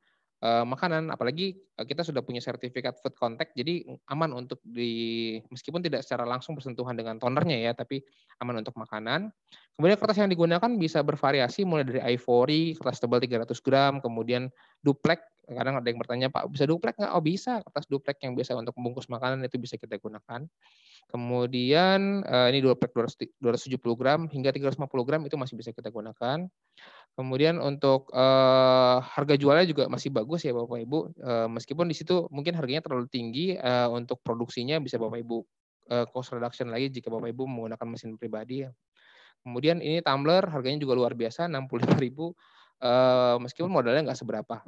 uh, makanan apalagi eh, kita sudah punya sertifikat food contact jadi aman untuk di meskipun tidak secara langsung bersentuhan dengan tonernya ya tapi aman untuk makanan kemudian kertas yang digunakan bisa bervariasi mulai dari ivory kertas tebal 300 gram kemudian duplex. kadang ada yang bertanya Pak bisa duplek nggak oh bisa kertas duplek yang biasa untuk membungkus makanan itu bisa kita gunakan kemudian eh, ini duplek 270 gram hingga 350 gram itu masih bisa kita gunakan Kemudian untuk uh, harga jualnya juga masih bagus ya Bapak Ibu, uh, meskipun di situ mungkin harganya terlalu tinggi uh, untuk produksinya bisa Bapak Ibu uh, cost reduction lagi jika Bapak Ibu menggunakan mesin pribadi. Ya. Kemudian ini tumbler harganya juga luar biasa 65.000 uh, meskipun modalnya nggak seberapa.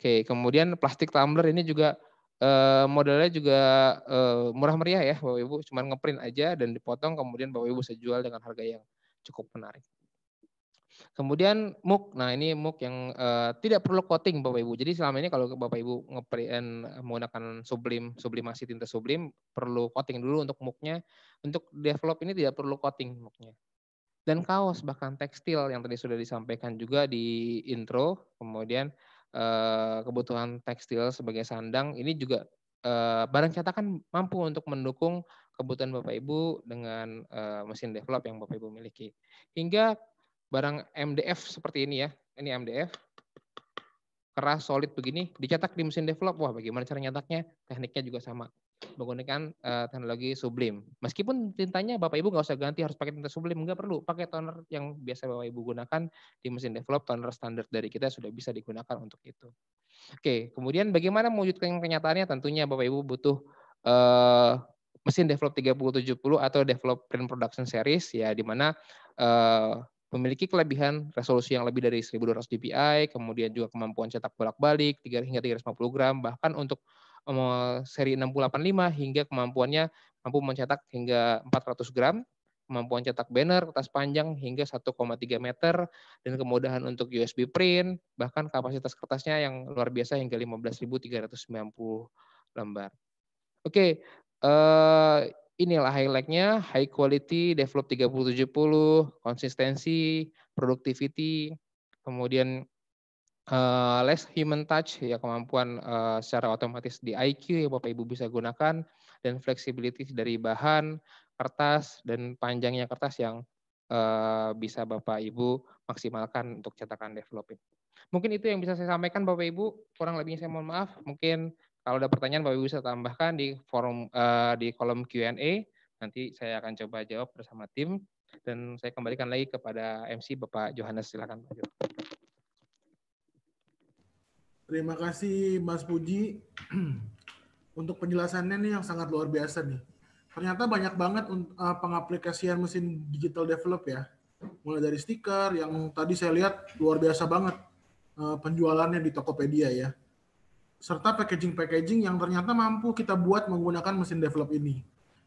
Oke, kemudian plastik tumbler ini juga uh, modalnya juga uh, murah meriah ya Bapak Ibu, cuman ngeprint aja dan dipotong kemudian Bapak Ibu bisa jual dengan harga yang cukup menarik. Kemudian muk, Nah, ini muk yang uh, tidak perlu coating Bapak Ibu. Jadi selama ini kalau Bapak Ibu ngeprint eh, menggunakan sublim, sublimasi tinta sublim perlu coating dulu untuk muknya. Untuk develop ini tidak perlu coating muknya. Dan kaos bahkan tekstil yang tadi sudah disampaikan juga di intro, kemudian uh, kebutuhan tekstil sebagai sandang ini juga uh, barang cetakan mampu untuk mendukung kebutuhan Bapak Ibu dengan uh, mesin develop yang Bapak Ibu miliki. Hingga barang MDF seperti ini ya. Ini MDF. Keras, solid begini, dicetak di mesin develop. Wah, bagaimana cara nyetaknya? Tekniknya juga sama. Menggunakan uh, teknologi sublim. Meskipun tintanya Bapak Ibu nggak usah ganti harus pakai tinta sublim, nggak perlu. Pakai toner yang biasa Bapak Ibu gunakan di mesin develop, toner standar dari kita sudah bisa digunakan untuk itu. Oke, kemudian bagaimana mewujudkan kenyataannya? Tentunya Bapak Ibu butuh uh, mesin develop 3070 atau develop print production series ya di mana uh, memiliki kelebihan resolusi yang lebih dari 1200 dpi, kemudian juga kemampuan cetak bolak-balik 3 hingga 350 gram, bahkan untuk eh, seri 685 hingga kemampuannya mampu mencetak hingga 400 gram, kemampuan cetak banner, kertas panjang hingga 1,3 meter, dan kemudahan untuk USB print, bahkan kapasitas kertasnya yang luar biasa hingga 15.390 lembar. Oke, okay. Eh, inilah highlightnya high quality develop 3070 konsistensi productivity kemudian uh, less human touch ya kemampuan uh, secara otomatis di IQ yang Bapak Ibu bisa gunakan dan flexibility dari bahan kertas dan panjangnya kertas yang uh, bisa Bapak Ibu maksimalkan untuk cetakan developing. Mungkin itu yang bisa saya sampaikan Bapak Ibu, kurang lebihnya saya mohon maaf. Mungkin kalau ada pertanyaan Bapak Ibu bisa tambahkan di forum uh, di kolom Q&A. Nanti saya akan coba jawab bersama tim dan saya kembalikan lagi kepada MC Bapak Johannes silakan Pak Terima kasih Mas Puji [clears throat] untuk penjelasannya nih yang sangat luar biasa nih. Ternyata banyak banget eh, pengaplikasian mesin digital develop ya. Mulai dari stiker yang tadi saya lihat luar biasa banget eh, penjualannya di Tokopedia ya serta packaging-packaging yang ternyata mampu kita buat menggunakan mesin develop ini.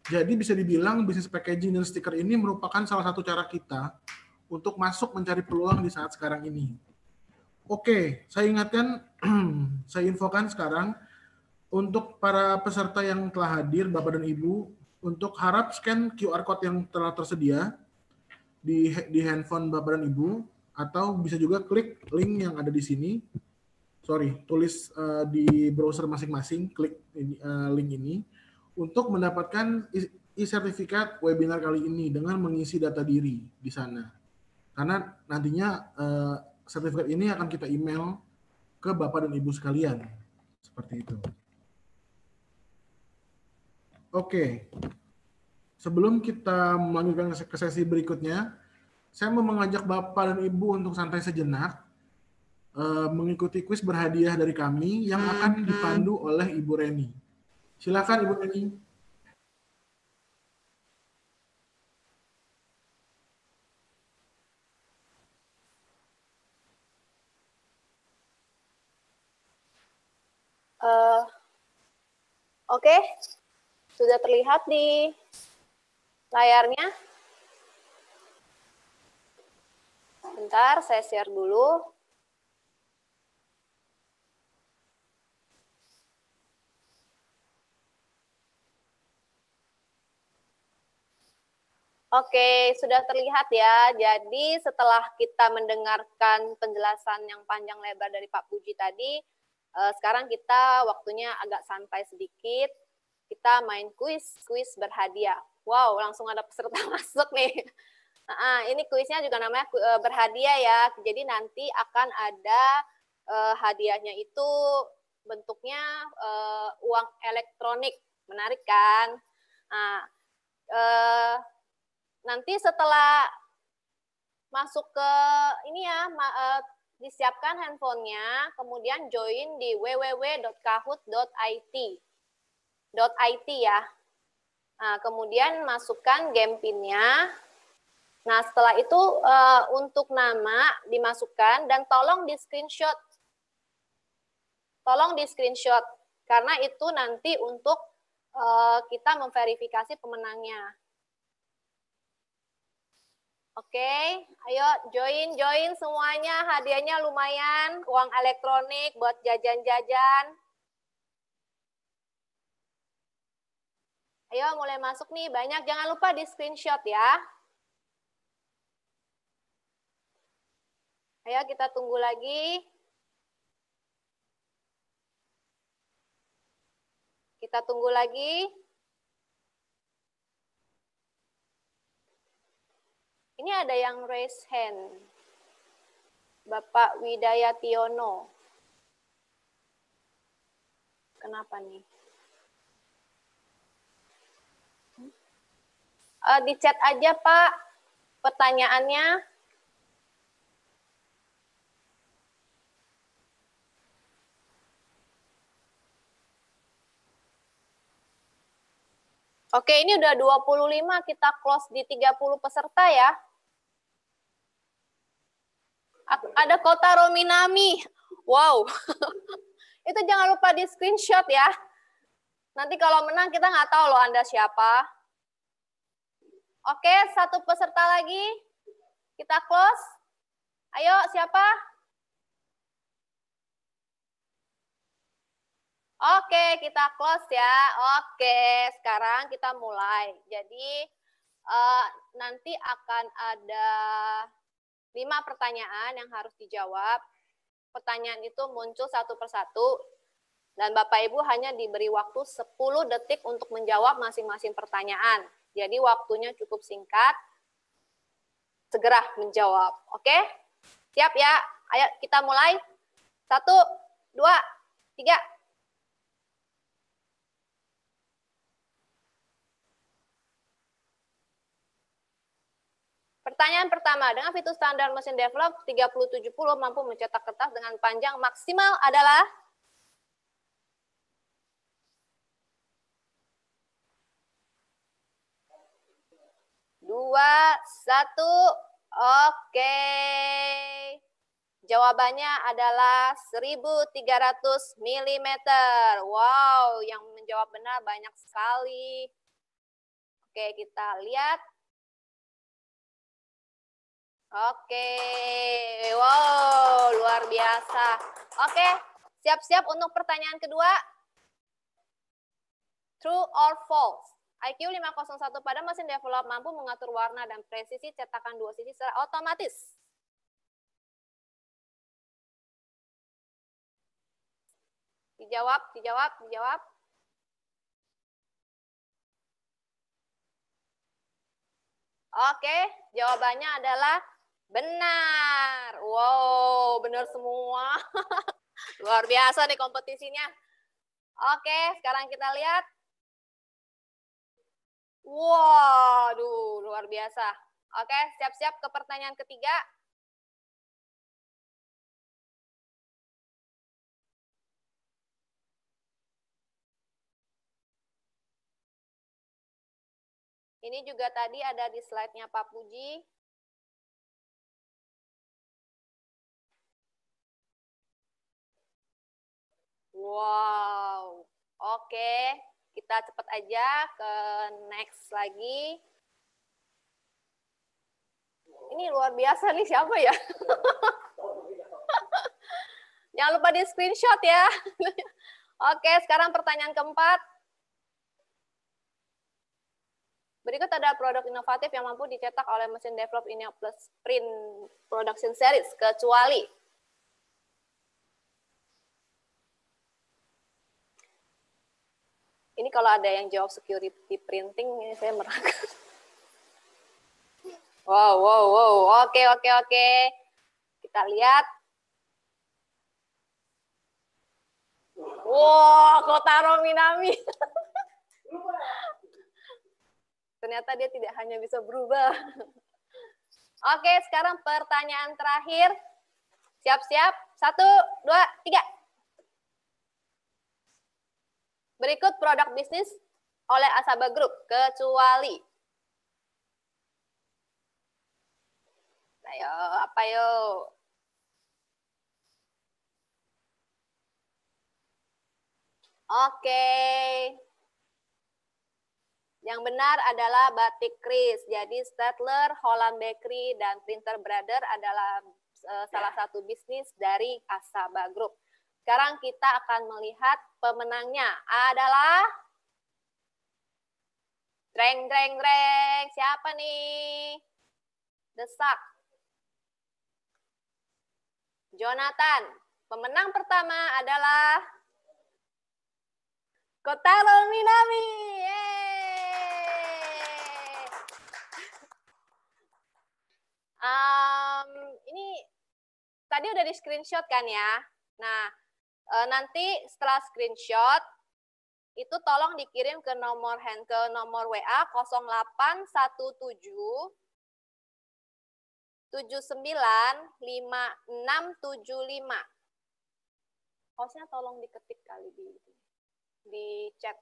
Jadi bisa dibilang bisnis packaging dan stiker ini merupakan salah satu cara kita untuk masuk mencari peluang di saat sekarang ini. Oke, saya ingatkan, [clears throat] saya infokan sekarang untuk para peserta yang telah hadir, Bapak dan Ibu, untuk harap scan QR code yang telah tersedia di di handphone Bapak dan Ibu atau bisa juga klik link yang ada di sini sorry, tulis uh, di browser masing-masing, klik ini, uh, link ini, untuk mendapatkan e-sertifikat webinar kali ini dengan mengisi data diri di sana. Karena nantinya uh, sertifikat ini akan kita email ke Bapak dan Ibu sekalian. Seperti itu. Oke. Sebelum kita melanjutkan ke sesi berikutnya, saya mau mengajak Bapak dan Ibu untuk santai sejenak Eh, mengikuti kuis berhadiah dari kami yang akan hmm. dipandu oleh Ibu Reni. Silakan Ibu Reni. Uh, Oke, okay. sudah terlihat di layarnya. Bentar, saya share dulu. Oke, sudah terlihat ya. Jadi setelah kita mendengarkan penjelasan yang panjang lebar dari Pak Puji tadi, eh, sekarang kita waktunya agak santai sedikit. Kita main kuis, kuis berhadiah. Wow, langsung ada peserta [laughs] masuk nih. Nah, ini kuisnya juga namanya eh, berhadiah ya. Jadi nanti akan ada eh, hadiahnya itu bentuknya uang elektronik. Menarik kan? Nah, Nanti setelah masuk ke ini ya, ma, uh, disiapkan handphonenya, kemudian join di www.kahoot.it. .it ya. Nah, kemudian masukkan game pinnya. Nah, setelah itu uh, untuk nama dimasukkan dan tolong di screenshot. Tolong di screenshot karena itu nanti untuk uh, kita memverifikasi pemenangnya. Oke, okay, ayo join join semuanya. Hadiahnya lumayan, uang elektronik buat jajan-jajan. Ayo mulai masuk nih, banyak jangan lupa di screenshot ya. Ayo kita tunggu lagi. Kita tunggu lagi. Ini ada yang raise hand. Bapak Widaya Tiono. Kenapa nih? Uh, di chat aja Pak pertanyaannya. Oke, ini udah 25, kita close di 30 peserta ya. Ada kota Rominami. Wow. [laughs] Itu jangan lupa di screenshot ya. Nanti kalau menang kita nggak tahu loh Anda siapa. Oke, satu peserta lagi. Kita close. Ayo, siapa? Oke, kita close ya. Oke, sekarang kita mulai. Jadi, eh, nanti akan ada lima pertanyaan yang harus dijawab. Pertanyaan itu muncul satu persatu dan Bapak Ibu hanya diberi waktu 10 detik untuk menjawab masing-masing pertanyaan. Jadi waktunya cukup singkat. Segera menjawab. Oke? Siap ya? Ayo kita mulai. Satu, dua, tiga. Pertanyaan pertama, dengan fitur standar mesin develop 3070 mampu mencetak kertas dengan panjang maksimal adalah dua, satu, oke. Jawabannya adalah 1300 mm. Wow, yang menjawab benar banyak sekali. Oke, kita lihat Oke, wow, luar biasa. Oke, siap-siap untuk pertanyaan kedua. True or false? IQ 501 pada mesin develop mampu mengatur warna dan presisi cetakan dua sisi secara otomatis. Dijawab, dijawab, dijawab. Oke, jawabannya adalah Benar. Wow, benar semua. [laughs] Luar biasa nih kompetisinya. Oke, sekarang kita lihat. Wow, aduh, luar biasa. Oke, siap-siap ke pertanyaan ketiga. Ini juga tadi ada di slide-nya Pak Puji. Wow. Oke, kita cepat aja ke next lagi. Ini luar biasa nih siapa ya? [laughs] Jangan lupa di screenshot ya. [laughs] Oke, sekarang pertanyaan keempat. Berikut ada produk inovatif yang mampu dicetak oleh mesin develop ini Plus Print Production Series, kecuali Ini kalau ada yang jawab security printing, ini saya merangkak. Wow, wow, wow. Oke, oke, oke. Kita lihat. Wow, kota Minami. [laughs] Ternyata dia tidak hanya bisa berubah. Oke, sekarang pertanyaan terakhir. Siap-siap. Satu, dua, tiga. Berikut produk bisnis oleh Asaba Group, kecuali. Ayo, nah, apa yo? Oke. Yang benar adalah batik Kris. Jadi Stadler, Holland Bakery, dan Printer Brother adalah eh, salah ya. satu bisnis dari Asaba Group. Sekarang kita akan melihat pemenangnya adalah Dreng, dreng, dreng. Siapa nih? Desak. Jonathan. Pemenang pertama adalah Kotaro Minami. Um, ini tadi udah di screenshot kan ya? Nah, Eh, nanti setelah screenshot itu tolong dikirim ke nomor hand ke nomor WA 0817 795675. Hostnya tolong diketik kali di di chat.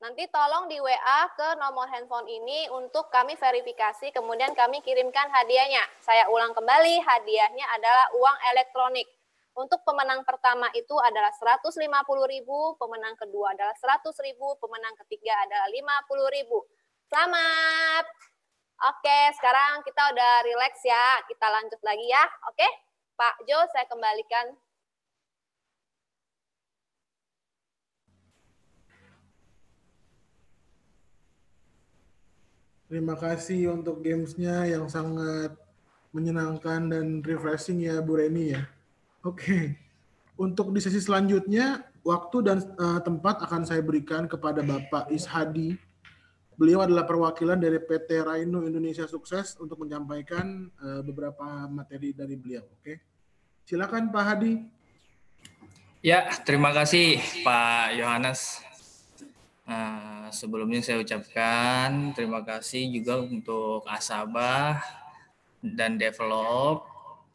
Nanti tolong di WA ke nomor handphone ini untuk kami verifikasi, kemudian kami kirimkan hadiahnya. Saya ulang kembali, hadiahnya adalah uang elektronik. Untuk pemenang pertama itu adalah 150.000, pemenang kedua adalah 100.000, pemenang ketiga adalah 50.000. Selamat. Oke, sekarang kita udah rileks ya. Kita lanjut lagi ya. Oke, Pak Jo, saya kembalikan Terima kasih untuk gamesnya yang sangat menyenangkan dan refreshing ya Bu Reni ya. Oke. Untuk di sesi selanjutnya, waktu dan uh, tempat akan saya berikan kepada Bapak Ishadi. Beliau adalah perwakilan dari PT Raino Indonesia Sukses untuk menyampaikan uh, beberapa materi dari beliau. Oke. Silakan Pak Hadi. Ya, terima kasih Pak Yohanes. Uh, sebelumnya saya ucapkan terima kasih juga untuk Asabah dan Develop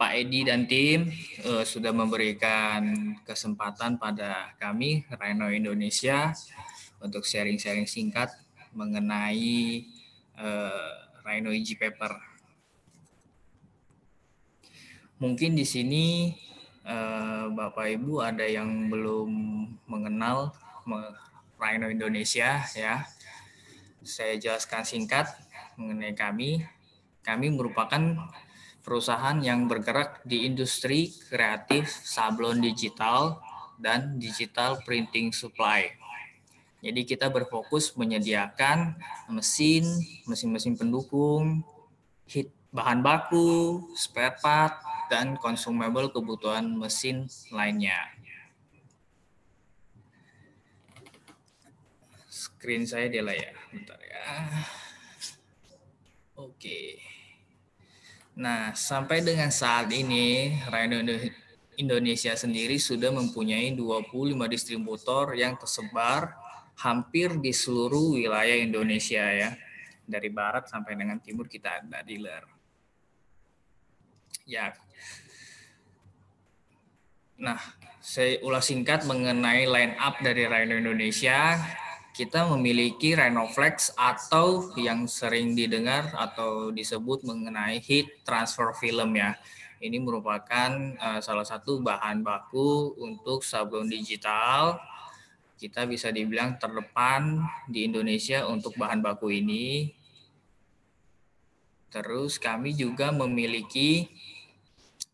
Pak Edi dan tim uh, sudah memberikan kesempatan pada kami Rhino Indonesia untuk sharing-sharing singkat mengenai uh, Rhino IG e paper. Mungkin di sini uh, Bapak Ibu ada yang belum mengenal Rhino Indonesia ya. Saya jelaskan singkat mengenai kami. Kami merupakan perusahaan yang bergerak di industri kreatif sablon digital dan digital printing supply. Jadi kita berfokus menyediakan mesin, mesin-mesin pendukung, hit, bahan baku, spare part, dan consumable kebutuhan mesin lainnya. Screen saya delay ya, bentar ya. Oke. Okay. Nah, sampai dengan saat ini Rhino Indonesia sendiri sudah mempunyai 25 distributor yang tersebar hampir di seluruh wilayah Indonesia ya. Dari barat sampai dengan timur kita ada dealer. Ya. Nah, saya ulas singkat mengenai line up dari Rhino Indonesia kita memiliki Renoflex atau yang sering didengar atau disebut mengenai heat transfer film ya. Ini merupakan uh, salah satu bahan baku untuk sablon digital. Kita bisa dibilang terdepan di Indonesia untuk bahan baku ini. Terus kami juga memiliki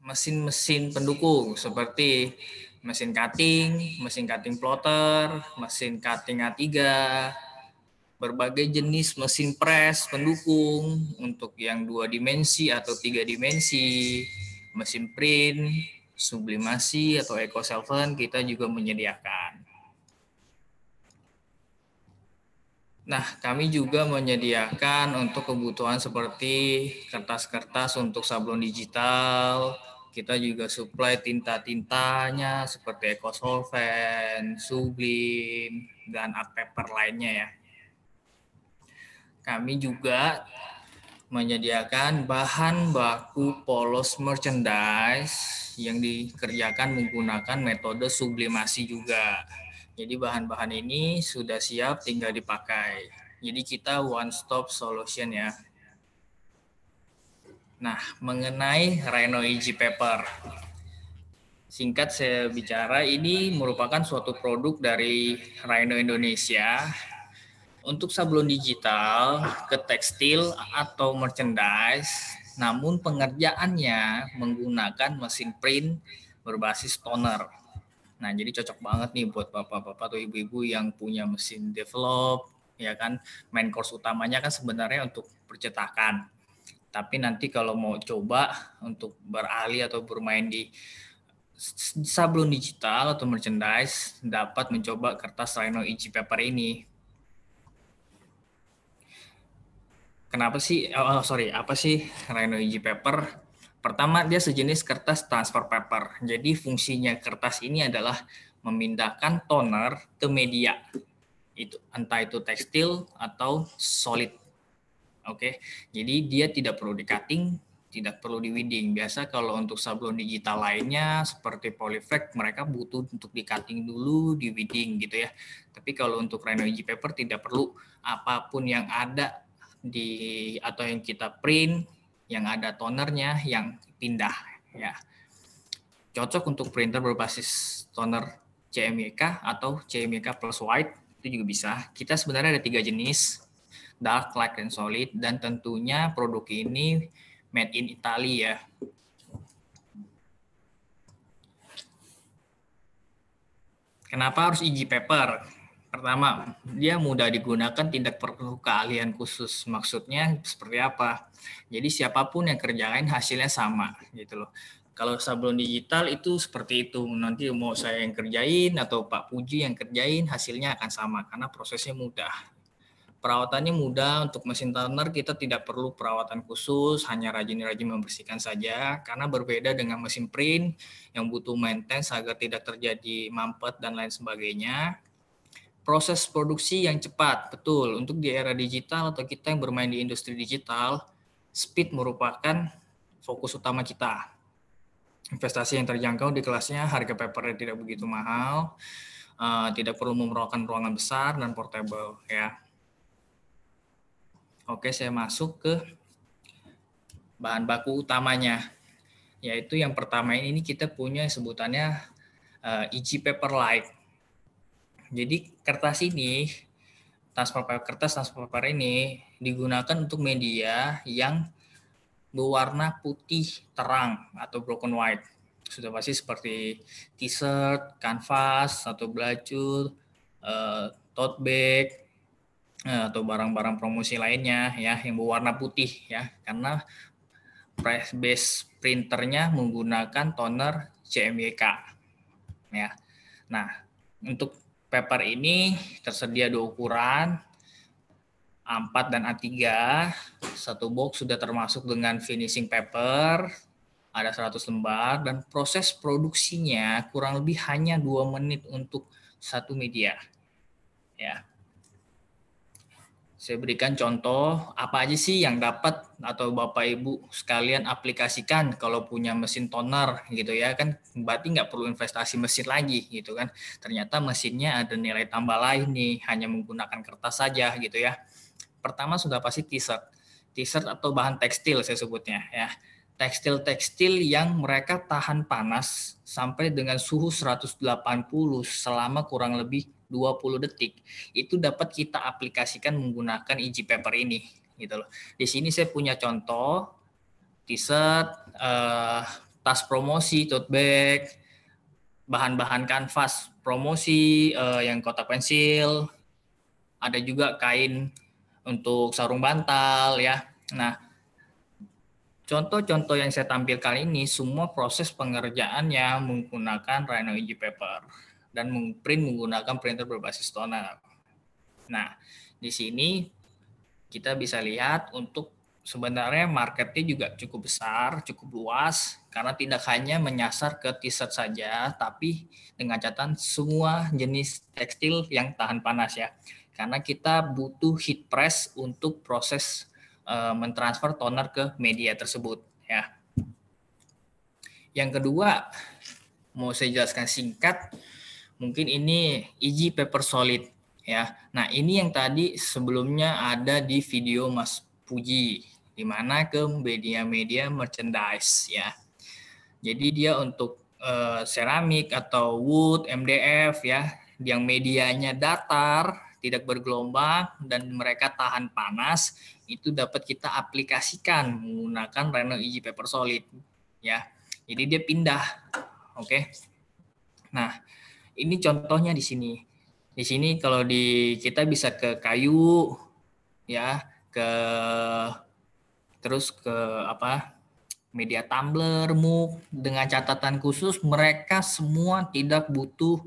mesin-mesin pendukung seperti mesin cutting, mesin cutting plotter, mesin cutting A3, berbagai jenis mesin press pendukung untuk yang dua dimensi atau tiga dimensi, mesin print, sublimasi atau eco solvent kita juga menyediakan. Nah, kami juga menyediakan untuk kebutuhan seperti kertas-kertas untuk sablon digital, kita juga supply tinta-tintanya seperti Ecosolvent, Sublim, dan art paper lainnya ya. Kami juga menyediakan bahan baku polos merchandise yang dikerjakan menggunakan metode sublimasi juga. Jadi bahan-bahan ini sudah siap tinggal dipakai. Jadi kita one stop solution ya. Nah, mengenai Rhino EG Paper. Singkat saya bicara, ini merupakan suatu produk dari Rhino Indonesia untuk sablon digital ke tekstil atau merchandise, namun pengerjaannya menggunakan mesin print berbasis toner. Nah, jadi cocok banget nih buat bapak-bapak atau ibu-ibu yang punya mesin develop, ya kan, main course utamanya kan sebenarnya untuk percetakan tapi nanti kalau mau coba untuk beralih atau bermain di sablon digital atau merchandise dapat mencoba kertas Rhino EG Paper ini. Kenapa sih? Oh, oh sorry, apa sih Rhino EG Paper? Pertama, dia sejenis kertas transfer paper. Jadi fungsinya kertas ini adalah memindahkan toner ke media. Itu entah itu tekstil atau solid Oke, okay? jadi dia tidak perlu di cutting, tidak perlu di winding. Biasa kalau untuk sablon digital lainnya seperti Polyflex mereka butuh untuk di cutting dulu, di winding gitu ya. Tapi kalau untuk Rhino EG paper tidak perlu apapun yang ada di atau yang kita print, yang ada tonernya yang pindah ya. Cocok untuk printer berbasis toner CMYK atau CMYK plus white itu juga bisa. Kita sebenarnya ada tiga jenis dark, light, and solid. Dan tentunya produk ini made in Italy ya. Kenapa harus IG e paper? Pertama, dia mudah digunakan tidak perlu keahlian khusus. Maksudnya seperti apa? Jadi siapapun yang kerjain hasilnya sama gitu loh. Kalau sablon digital itu seperti itu. Nanti mau saya yang kerjain atau Pak Puji yang kerjain hasilnya akan sama karena prosesnya mudah Perawatannya mudah untuk mesin toner kita tidak perlu perawatan khusus, hanya rajin-rajin membersihkan saja karena berbeda dengan mesin print yang butuh maintenance agar tidak terjadi mampet dan lain sebagainya. Proses produksi yang cepat, betul. Untuk di era digital atau kita yang bermain di industri digital, speed merupakan fokus utama kita. Investasi yang terjangkau di kelasnya harga papernya tidak begitu mahal, uh, tidak perlu memerlukan ruangan besar dan portable ya. Oke, saya masuk ke bahan baku utamanya. Yaitu yang pertama ini kita punya sebutannya uh, paper light. Jadi kertas ini transfer paper kertas transfer paper ini digunakan untuk media yang berwarna putih terang atau broken white. Sudah pasti seperti t-shirt, kanvas, satu belacur, uh, tote bag, Eh, atau barang-barang promosi lainnya ya yang berwarna putih ya karena press base printernya menggunakan toner CMYK ya. Nah, untuk paper ini tersedia dua ukuran A4 dan A3. Satu box sudah termasuk dengan finishing paper, ada 100 lembar dan proses produksinya kurang lebih hanya dua menit untuk satu media. Ya saya berikan contoh apa aja sih yang dapat atau Bapak Ibu sekalian aplikasikan kalau punya mesin toner gitu ya kan berarti nggak perlu investasi mesin lagi gitu kan ternyata mesinnya ada nilai tambah lain nih hanya menggunakan kertas saja gitu ya pertama sudah pasti t-shirt t-shirt atau bahan tekstil saya sebutnya ya tekstil-tekstil yang mereka tahan panas sampai dengan suhu 180 selama kurang lebih 20 detik itu dapat kita aplikasikan menggunakan EG paper ini gitu loh. Di sini saya punya contoh t-shirt, eh, tas promosi, tote bag, bahan-bahan kanvas promosi eh, yang kotak pensil, ada juga kain untuk sarung bantal ya. Nah, contoh-contoh yang saya tampilkan ini semua proses pengerjaannya menggunakan Rhino EG paper dan mengprint menggunakan printer berbasis toner. Nah, di sini kita bisa lihat untuk sebenarnya marketnya juga cukup besar, cukup luas, karena tidak hanya menyasar ke t-shirt saja, tapi dengan catatan semua jenis tekstil yang tahan panas ya. Karena kita butuh heat press untuk proses uh, mentransfer toner ke media tersebut ya. Yang kedua, mau saya jelaskan singkat mungkin ini Iji paper solid ya. Nah, ini yang tadi sebelumnya ada di video Mas Puji di mana ke media-media merchandise ya. Jadi dia untuk eh, seramik uh, atau wood MDF ya yang medianya datar, tidak bergelombang dan mereka tahan panas itu dapat kita aplikasikan menggunakan Reno EG Paper Solid ya. Jadi dia pindah. Oke. Okay. Nah, ini contohnya di sini. Di sini kalau di kita bisa ke kayu ya, ke terus ke apa? media tumbler mug dengan catatan khusus mereka semua tidak butuh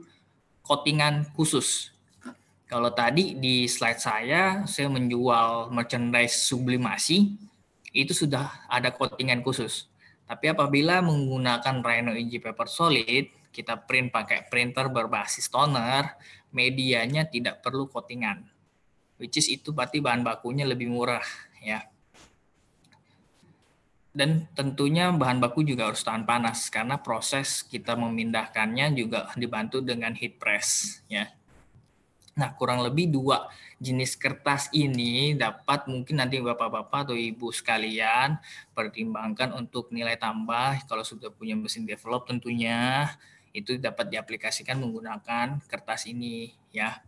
coatingan khusus. Kalau tadi di slide saya, saya menjual merchandise sublimasi, itu sudah ada coatingan khusus. Tapi apabila menggunakan Rhino EG Paper Solid, kita print pakai printer berbasis toner, medianya tidak perlu coatingan. Which is itu berarti bahan bakunya lebih murah ya. Dan tentunya bahan baku juga harus tahan panas karena proses kita memindahkannya juga dibantu dengan heat press ya. Nah, kurang lebih dua jenis kertas ini dapat mungkin nanti Bapak-bapak atau Ibu sekalian pertimbangkan untuk nilai tambah kalau sudah punya mesin develop tentunya itu dapat diaplikasikan menggunakan kertas ini ya.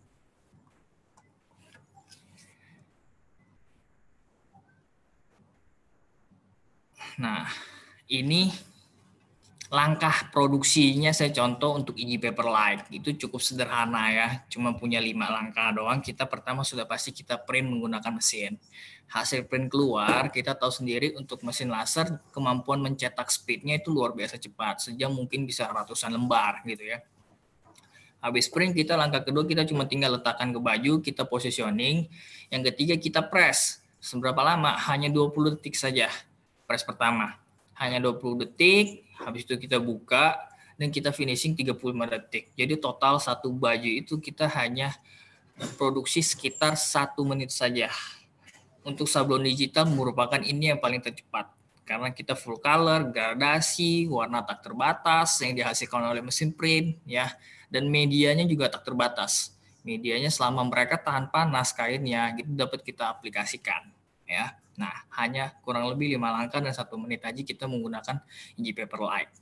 Nah, ini langkah produksinya saya contoh untuk ini e paper light itu cukup sederhana ya cuma punya lima langkah doang kita pertama sudah pasti kita print menggunakan mesin hasil print keluar kita tahu sendiri untuk mesin laser kemampuan mencetak speednya itu luar biasa cepat sejam mungkin bisa ratusan lembar gitu ya habis print kita langkah kedua kita cuma tinggal letakkan ke baju kita positioning yang ketiga kita press seberapa lama hanya 20 detik saja press pertama hanya 20 detik habis itu kita buka dan kita finishing 35 detik. Jadi total satu baju itu kita hanya produksi sekitar satu menit saja. Untuk sablon digital merupakan ini yang paling tercepat karena kita full color, gradasi, warna tak terbatas yang dihasilkan oleh mesin print ya dan medianya juga tak terbatas. Medianya selama mereka tahan panas kainnya gitu dapat kita aplikasikan ya. Nah, hanya kurang lebih lima langkah dan satu menit aja kita menggunakan Paper Perlite.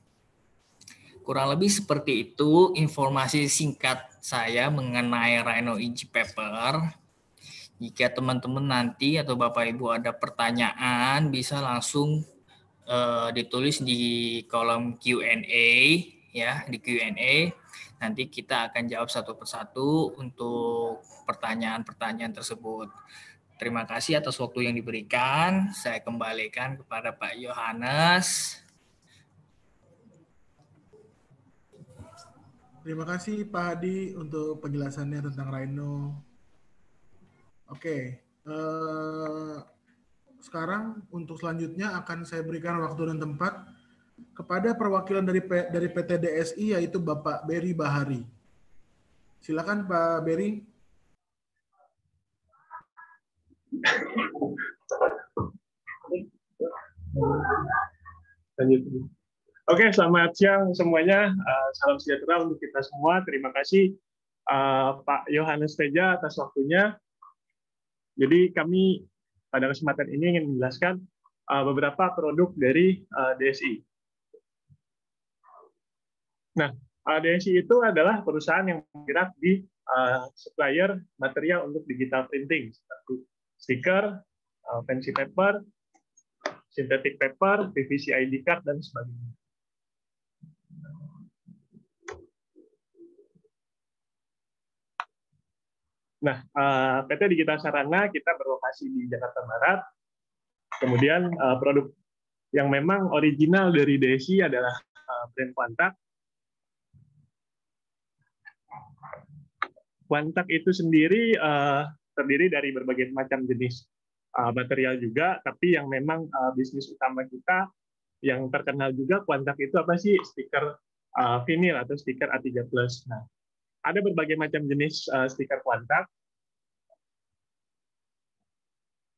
Kurang lebih seperti itu informasi singkat saya mengenai Rhino IG Paper. Jika teman-teman nanti atau Bapak Ibu ada pertanyaan bisa langsung uh, ditulis di kolom Q&A ya, di Q&A. Nanti kita akan jawab satu persatu untuk pertanyaan-pertanyaan tersebut. Terima kasih atas waktu yang diberikan. Saya kembalikan kepada Pak Yohanes. Terima kasih Pak Hadi untuk penjelasannya tentang Rhino. Oke, eh, sekarang untuk selanjutnya akan saya berikan waktu dan tempat kepada perwakilan dari dari PT DSI yaitu Bapak Beri Bahari. Silakan Pak Beri. Lanjut. Oke, selamat siang semuanya. Uh, salam sejahtera untuk kita semua. Terima kasih uh, Pak Yohanes Teja atas waktunya. Jadi kami pada kesempatan ini ingin menjelaskan uh, beberapa produk dari uh, DSI. Nah, uh, DSI itu adalah perusahaan yang bergerak di uh, supplier material untuk digital printing stiker, uh, fancy paper, synthetic paper, PVC ID card, dan sebagainya. Nah, uh, PT Digital Sarana kita berlokasi di Jakarta Barat. Kemudian uh, produk yang memang original dari DSI adalah brand Quantac. Quantac itu sendiri terdiri dari berbagai macam jenis uh, material juga, tapi yang memang uh, bisnis utama kita yang terkenal juga kuantak itu apa sih stiker uh, vinil atau stiker A3 plus. Nah, ada berbagai macam jenis uh, stiker kuantak.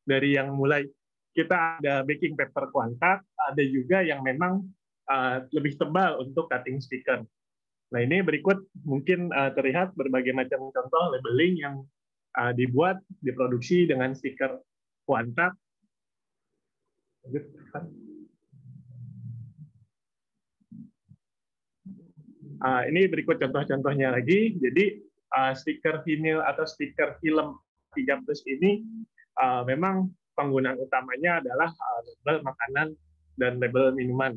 Dari yang mulai kita ada baking paper kuantak, ada juga yang memang uh, lebih tebal untuk cutting stiker. Nah ini berikut mungkin uh, terlihat berbagai macam contoh labeling yang uh, dibuat, diproduksi dengan stiker kuanta Uh, ini berikut contoh-contohnya lagi. Jadi uh, stiker vinil atau stiker film 3 plus ini uh, memang penggunaan utamanya adalah uh, label makanan dan label minuman.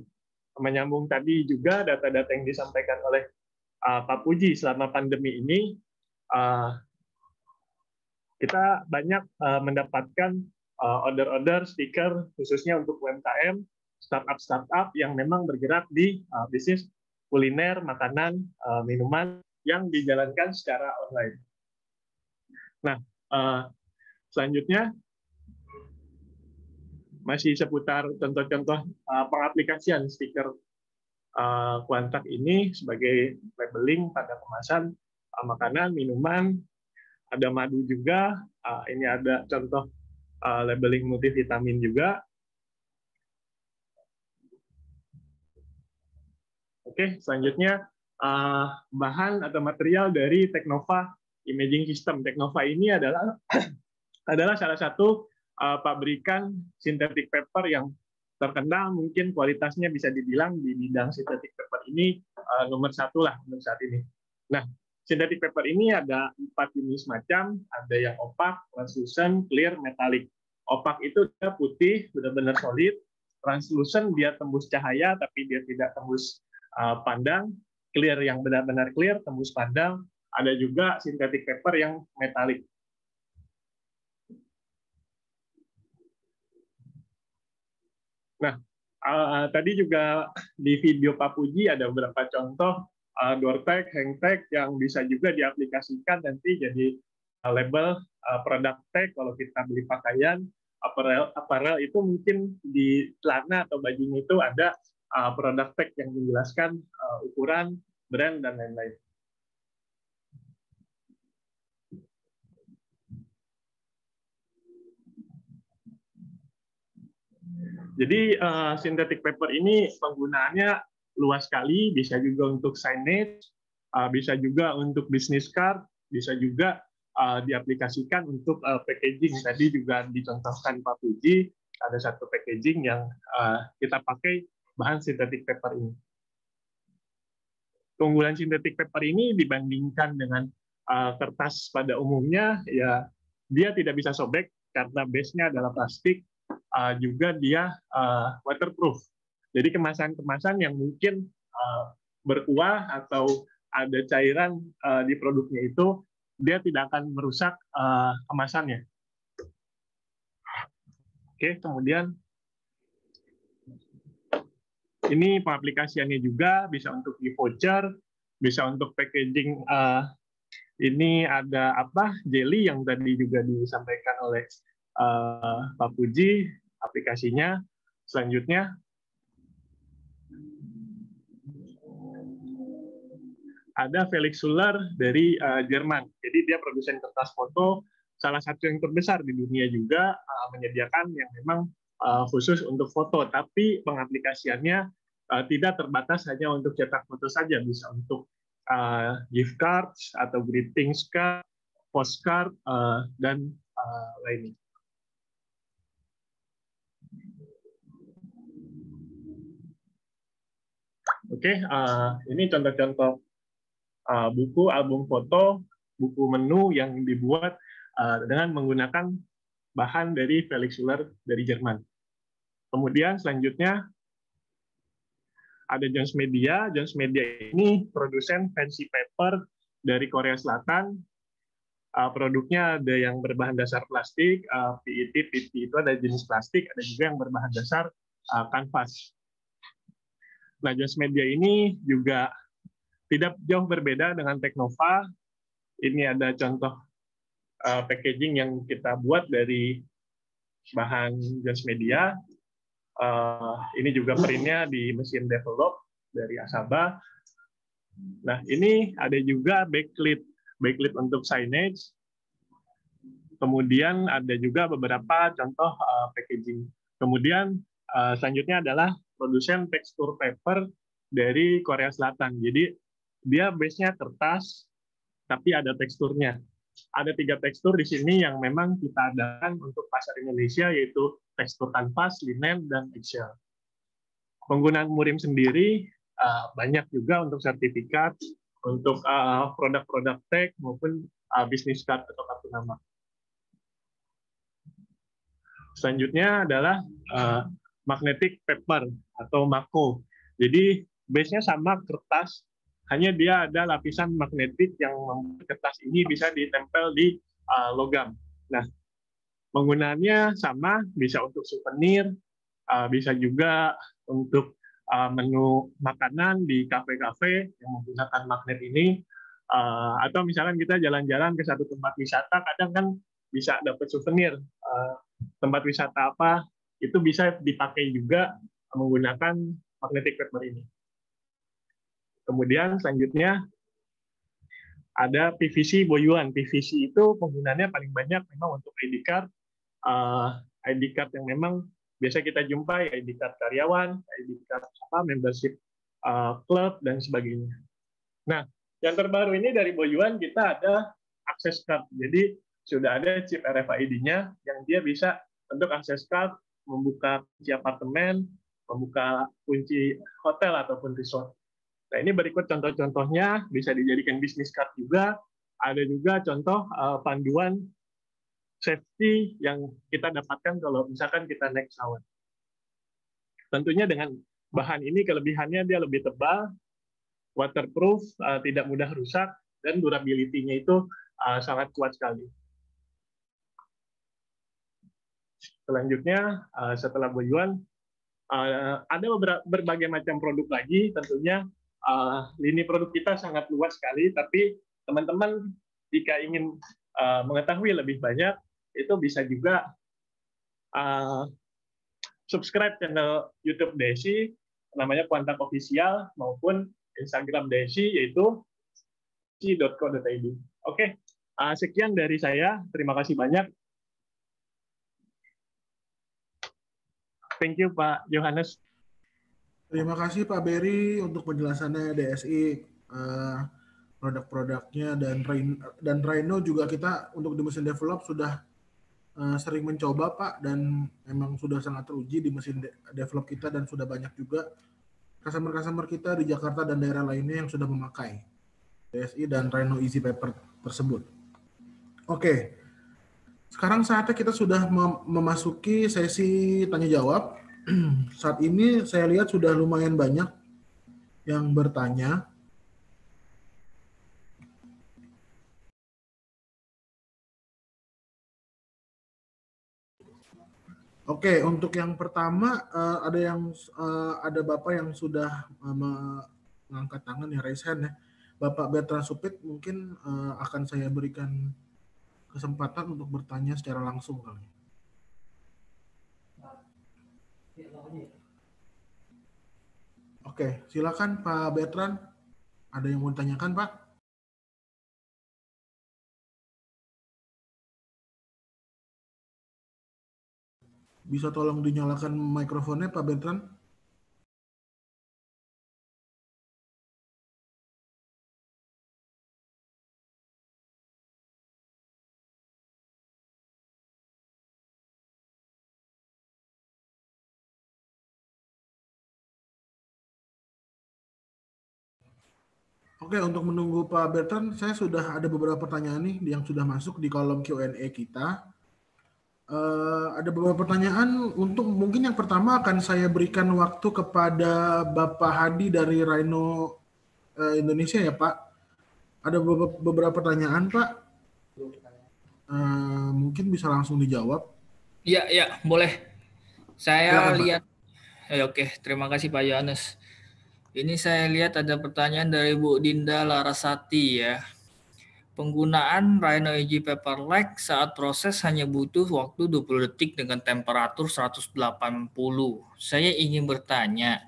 Menyambung tadi juga data-data yang disampaikan oleh uh, Pak Puji selama pandemi ini, uh, kita banyak uh, mendapatkan eh, order-order stiker khususnya untuk UMKM, startup-startup yang memang bergerak di uh, bisnis kuliner, makanan, uh, minuman yang dijalankan secara online. Nah, uh, selanjutnya masih seputar contoh-contoh uh, pengaplikasian stiker uh, ini sebagai labeling pada kemasan uh, makanan, minuman, ada madu juga, uh, ini ada contoh uh, labeling multivitamin juga. Oke, selanjutnya uh, bahan atau material dari Teknova Imaging System. Teknova ini adalah [clears throat] adalah salah satu uh, pabrikan sintetik paper yang terkenal mungkin kualitasnya bisa dibilang di bidang sintetik paper ini uh, nomor satu lah untuk saat ini. Nah, Synthetic paper ini ada empat jenis macam, ada yang opak, translucent, clear, metallic. Opak itu dia putih, benar-benar solid. Translucent dia tembus cahaya, tapi dia tidak tembus eh, pandang. Clear yang benar-benar clear, tembus pandang. Ada juga synthetic paper yang metallic. Nah, eh, tadi juga di video Pak Puji ada beberapa contoh uh, door tag, hang tag yang bisa juga diaplikasikan nanti jadi uh, label uh, produk tag kalau kita beli pakaian apparel apparel itu mungkin di celana atau bajunya itu ada uh, produk tag yang menjelaskan uh, ukuran, brand dan lain-lain. Jadi uh, synthetic paper ini penggunaannya luas sekali, bisa juga untuk signage, uh, bisa juga untuk business card, bisa juga uh, diaplikasikan untuk uh, packaging. Tadi juga dicontohkan Pak Puji, ada satu packaging yang uh, kita pakai bahan sintetik paper ini. Keunggulan sintetik paper ini dibandingkan dengan uh, kertas pada umumnya, ya dia tidak bisa sobek karena base-nya adalah plastik, uh, juga dia uh, waterproof. Jadi kemasan-kemasan yang mungkin eh, berkuah atau ada cairan eh, di produknya itu, dia tidak akan merusak eh, kemasannya. Oke, kemudian ini pengaplikasiannya juga bisa untuk di voucher, bisa untuk packaging. ini ada apa jelly yang tadi juga disampaikan oleh Pak Puji aplikasinya. Selanjutnya ada Felix Suller dari uh, Jerman. Jadi dia produsen kertas foto salah satu yang terbesar di dunia juga uh, menyediakan yang memang uh, khusus untuk foto, tapi pengaplikasiannya uh, tidak terbatas hanya untuk cetak foto saja, bisa untuk uh, gift cards atau greeting card, postcard uh, dan uh, lainnya. Oke, okay, uh, ini contoh-contoh uh, buku, album foto, buku menu yang dibuat uh, dengan menggunakan bahan dari Felix Schuller dari Jerman. Kemudian selanjutnya ada Jones Media. Jones Media ini produsen fancy paper dari Korea Selatan. Uh, produknya ada yang berbahan dasar plastik, uh, PET, PET itu ada jenis plastik, ada juga yang berbahan dasar uh, kanvas. Nah, Jones Media ini juga tidak jauh berbeda dengan Teknova. Ini ada contoh uh, packaging yang kita buat dari bahan jas media. Uh, ini juga printnya di mesin develop dari Asaba. Nah, ini ada juga backlit, backlit untuk signage. Kemudian ada juga beberapa contoh uh, packaging. Kemudian uh, selanjutnya adalah produsen tekstur paper dari Korea Selatan. Jadi dia base-nya kertas, tapi ada teksturnya. Ada tiga tekstur di sini yang memang kita adakan untuk pasar Indonesia, yaitu tekstur kanvas, linen, dan eggshell. Penggunaan Murim sendiri eh, banyak juga untuk sertifikat, untuk eh, produk-produk tech maupun uh, bisnis card atau kartu nama. Selanjutnya adalah uh, magnetic paper atau mako. Jadi base-nya sama kertas, hanya dia ada lapisan magnetik yang membuat kertas ini bisa ditempel di uh, logam. Nah, penggunaannya sama, bisa untuk souvenir, uh, bisa juga untuk uh, menu makanan di kafe-kafe yang menggunakan magnet ini, uh, atau misalkan kita jalan-jalan ke satu tempat wisata, kadang kan bisa dapat souvenir uh, tempat wisata apa itu bisa dipakai juga menggunakan magnetic paper ini. Kemudian selanjutnya ada PVC boyuan. PVC itu penggunaannya paling banyak memang untuk ID card, uh, eh, ID card yang memang biasa kita jumpai, ID card karyawan, ID card apa, membership uh, club dan sebagainya. Nah, yang terbaru ini dari boyuan kita ada akses card. Jadi sudah ada chip RFID-nya yang dia bisa untuk akses card membuka kunci apartemen, membuka kunci hotel ataupun resort. Nah, ini berikut contoh-contohnya, bisa dijadikan bisnis card juga. Ada juga contoh eh, panduan safety yang kita dapatkan kalau misalkan kita naik pesawat. Tentunya dengan bahan ini kelebihannya dia lebih tebal, waterproof, eh, tidak mudah rusak, dan durability-nya itu eh, sangat kuat sekali. Selanjutnya, setelah boyuan, uh, ada berbagai macam produk lagi tentunya uh, lini produk kita sangat luas sekali, tapi teman-teman jika ingin uh, mengetahui lebih banyak, itu bisa juga uh, subscribe channel YouTube Desi, namanya Kuantak Official, maupun Instagram Desi, yaitu c.co.id. Oke, uh, sekian dari saya. Terima kasih banyak. Thank you, Pak Johannes. Terima kasih Pak Berry untuk penjelasannya ya, DSI uh, eh, produk-produknya dan Rhino, dan Rhino juga kita untuk di mesin develop sudah uh, sering mencoba Pak dan memang sudah sangat teruji di mesin de develop kita dan sudah banyak juga customer-customer kita di Jakarta dan daerah lainnya yang sudah memakai DSI dan Rhino Easy Paper tersebut. Oke. Okay. Sekarang saatnya kita sudah mem memasuki sesi tanya jawab [clears throat] saat ini saya lihat sudah lumayan banyak yang bertanya. Oke, untuk yang pertama eh, ada yang eh, ada bapak yang sudah eh, mengangkat tangan ya raise hand ya. Bapak Bertrand Supit mungkin akan saya berikan kesempatan untuk bertanya secara langsung kali. Oke, silakan Pak Betran. Ada yang mau ditanyakan, Pak? Bisa tolong dinyalakan mikrofonnya, Pak Bertrand? Oke, untuk menunggu Pak Bertrand, saya sudah ada beberapa pertanyaan nih yang sudah masuk di kolom Q&A kita. Uh, ada beberapa pertanyaan untuk mungkin yang pertama akan saya berikan waktu kepada Bapak Hadi dari Rhino uh, Indonesia ya Pak. Ada beberapa, beberapa pertanyaan Pak. Uh, mungkin bisa langsung dijawab. Iya, iya, boleh. Saya Silakan, lihat. Eh, oke, terima kasih Pak Yohanes. Ini saya lihat ada pertanyaan dari Bu Dinda Larasati ya. Penggunaan Rhino EG Paper Lag saat proses hanya butuh waktu 20 detik dengan temperatur 180. Saya ingin bertanya,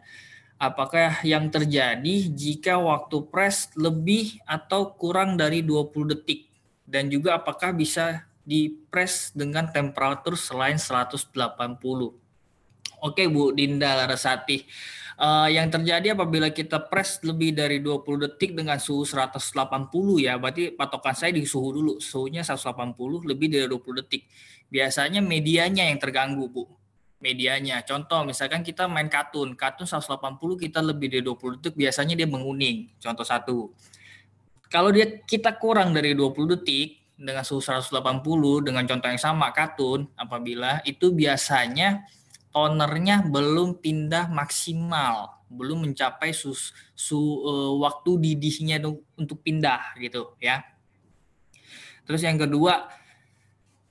apakah yang terjadi jika waktu press lebih atau kurang dari 20 detik? Dan juga apakah bisa di press dengan temperatur selain 180? Oke Bu Dinda Larasati uh, yang terjadi apabila kita press lebih dari 20 detik dengan suhu 180 ya, berarti patokan saya di suhu dulu, suhunya 180 lebih dari 20 detik. Biasanya medianya yang terganggu, Bu. Medianya. Contoh misalkan kita main katun, katun 180 kita lebih dari 20 detik biasanya dia menguning. Contoh satu. Kalau dia kita kurang dari 20 detik dengan suhu 180 dengan contoh yang sama katun apabila itu biasanya ownernya belum pindah maksimal, belum mencapai su, su uh, waktu didihnya untuk pindah gitu ya. Terus yang kedua,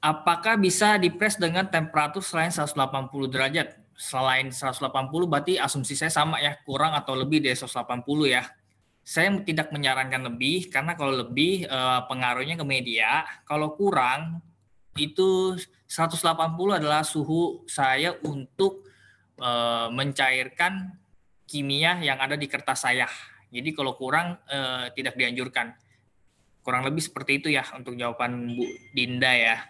apakah bisa dipres dengan temperatur selain 180 derajat? Selain 180 berarti asumsi saya sama ya, kurang atau lebih dari 180 ya saya tidak menyarankan lebih karena kalau lebih e, pengaruhnya ke media, kalau kurang itu 180 adalah suhu saya untuk e, mencairkan kimia yang ada di kertas saya. Jadi kalau kurang e, tidak dianjurkan. Kurang lebih seperti itu ya untuk jawaban Bu Dinda ya.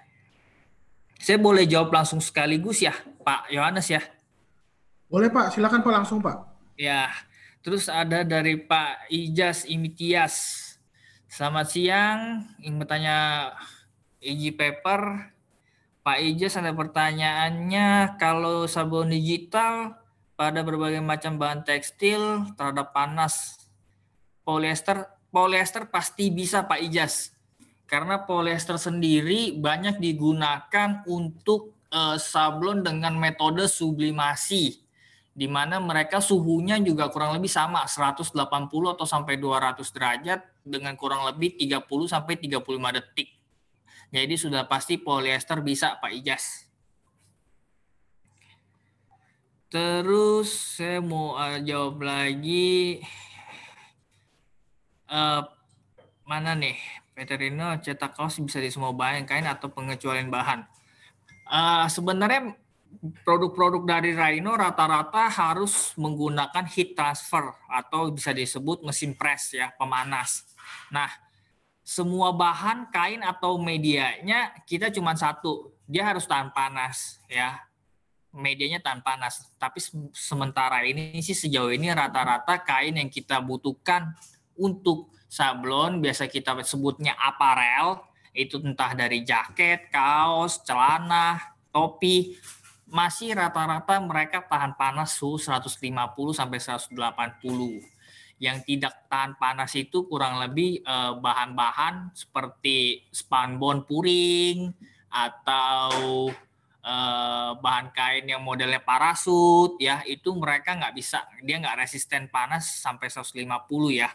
Saya boleh jawab langsung sekaligus ya, Pak Yohanes ya. Boleh Pak, silakan Pak langsung Pak. Ya, terus ada dari Pak Ijas Imitias. Selamat siang, ingin bertanya Iji paper Pak Ijaz ada pertanyaannya, kalau sabun digital pada berbagai macam bahan tekstil terhadap panas, polyester, polyester pasti bisa Pak Ijaz. Karena polyester sendiri banyak digunakan untuk uh, sablon dengan metode sublimasi di mana mereka suhunya juga kurang lebih sama 180 atau sampai 200 derajat dengan kurang lebih 30 sampai 35 detik. Jadi sudah pasti polyester bisa Pak Ijas. Terus saya mau eh, jawab lagi uh, mana nih Peterino cetak kaos bisa di semua bahan kain atau pengecualian bahan. Uh, sebenarnya produk-produk dari Rhino rata-rata harus menggunakan heat transfer atau bisa disebut mesin press ya pemanas. Nah semua bahan kain atau medianya kita cuma satu, dia harus tahan panas ya. Medianya tahan panas. Tapi sementara ini sih sejauh ini rata-rata kain yang kita butuhkan untuk sablon biasa kita sebutnya aparel itu entah dari jaket, kaos, celana, topi masih rata-rata mereka tahan panas suhu 150 sampai 180 yang tidak tahan panas itu kurang lebih eh, bahan-bahan seperti spanbon puring atau eh, bahan kain yang modelnya parasut ya itu mereka nggak bisa dia nggak resisten panas sampai 150 ya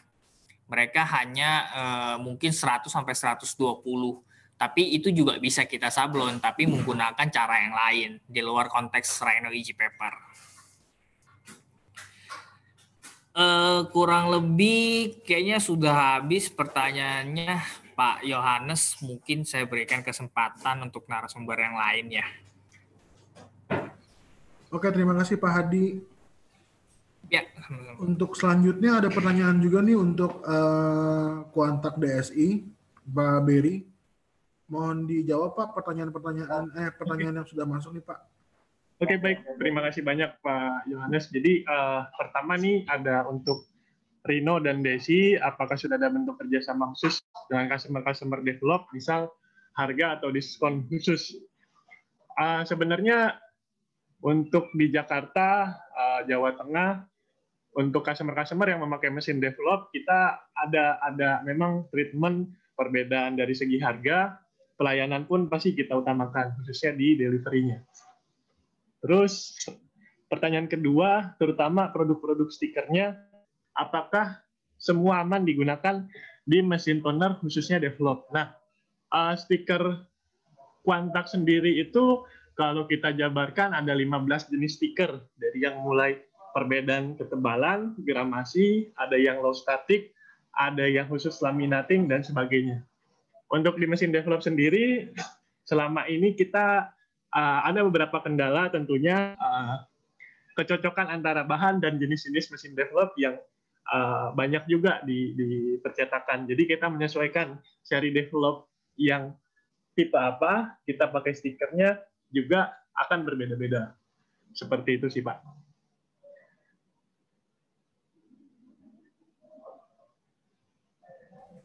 mereka hanya eh, mungkin 100 sampai 120 tapi itu juga bisa kita sablon tapi hmm. menggunakan cara yang lain di luar konteks Rhino EG paper Uh, kurang lebih kayaknya sudah habis pertanyaannya Pak Yohanes. Mungkin saya berikan kesempatan untuk narasumber yang lain ya. Oke, terima kasih Pak Hadi. Ya. Untuk selanjutnya ada pertanyaan juga nih untuk uh, kuantak DSI, Pak Beri. Mohon dijawab Pak pertanyaan-pertanyaan eh pertanyaan yang sudah masuk nih Pak. Oke okay, baik, terima kasih banyak Pak Yohanes. Jadi uh, pertama nih ada untuk Rino dan Desi, apakah sudah ada bentuk kerjasama khusus dengan customer-customer develop, misal harga atau diskon khusus? Uh, sebenarnya untuk di Jakarta, uh, Jawa Tengah, untuk customer-customer yang memakai mesin develop, kita ada ada memang treatment perbedaan dari segi harga, pelayanan pun pasti kita utamakan, khususnya di delivery-nya. Terus pertanyaan kedua, terutama produk-produk stikernya, apakah semua aman digunakan di mesin toner khususnya develop? Nah, uh, stiker kuantak sendiri itu kalau kita jabarkan ada 15 jenis stiker dari yang mulai perbedaan ketebalan, gramasi, ada yang low static, ada yang khusus laminating dan sebagainya. Untuk di mesin develop sendiri selama ini kita uh, ada beberapa kendala tentunya uh, kecocokan antara bahan dan jenis-jenis mesin develop yang uh, banyak juga di, di percetakan. Jadi kita menyesuaikan seri develop yang tipe apa, kita pakai stikernya juga akan berbeda-beda. Seperti itu sih Pak.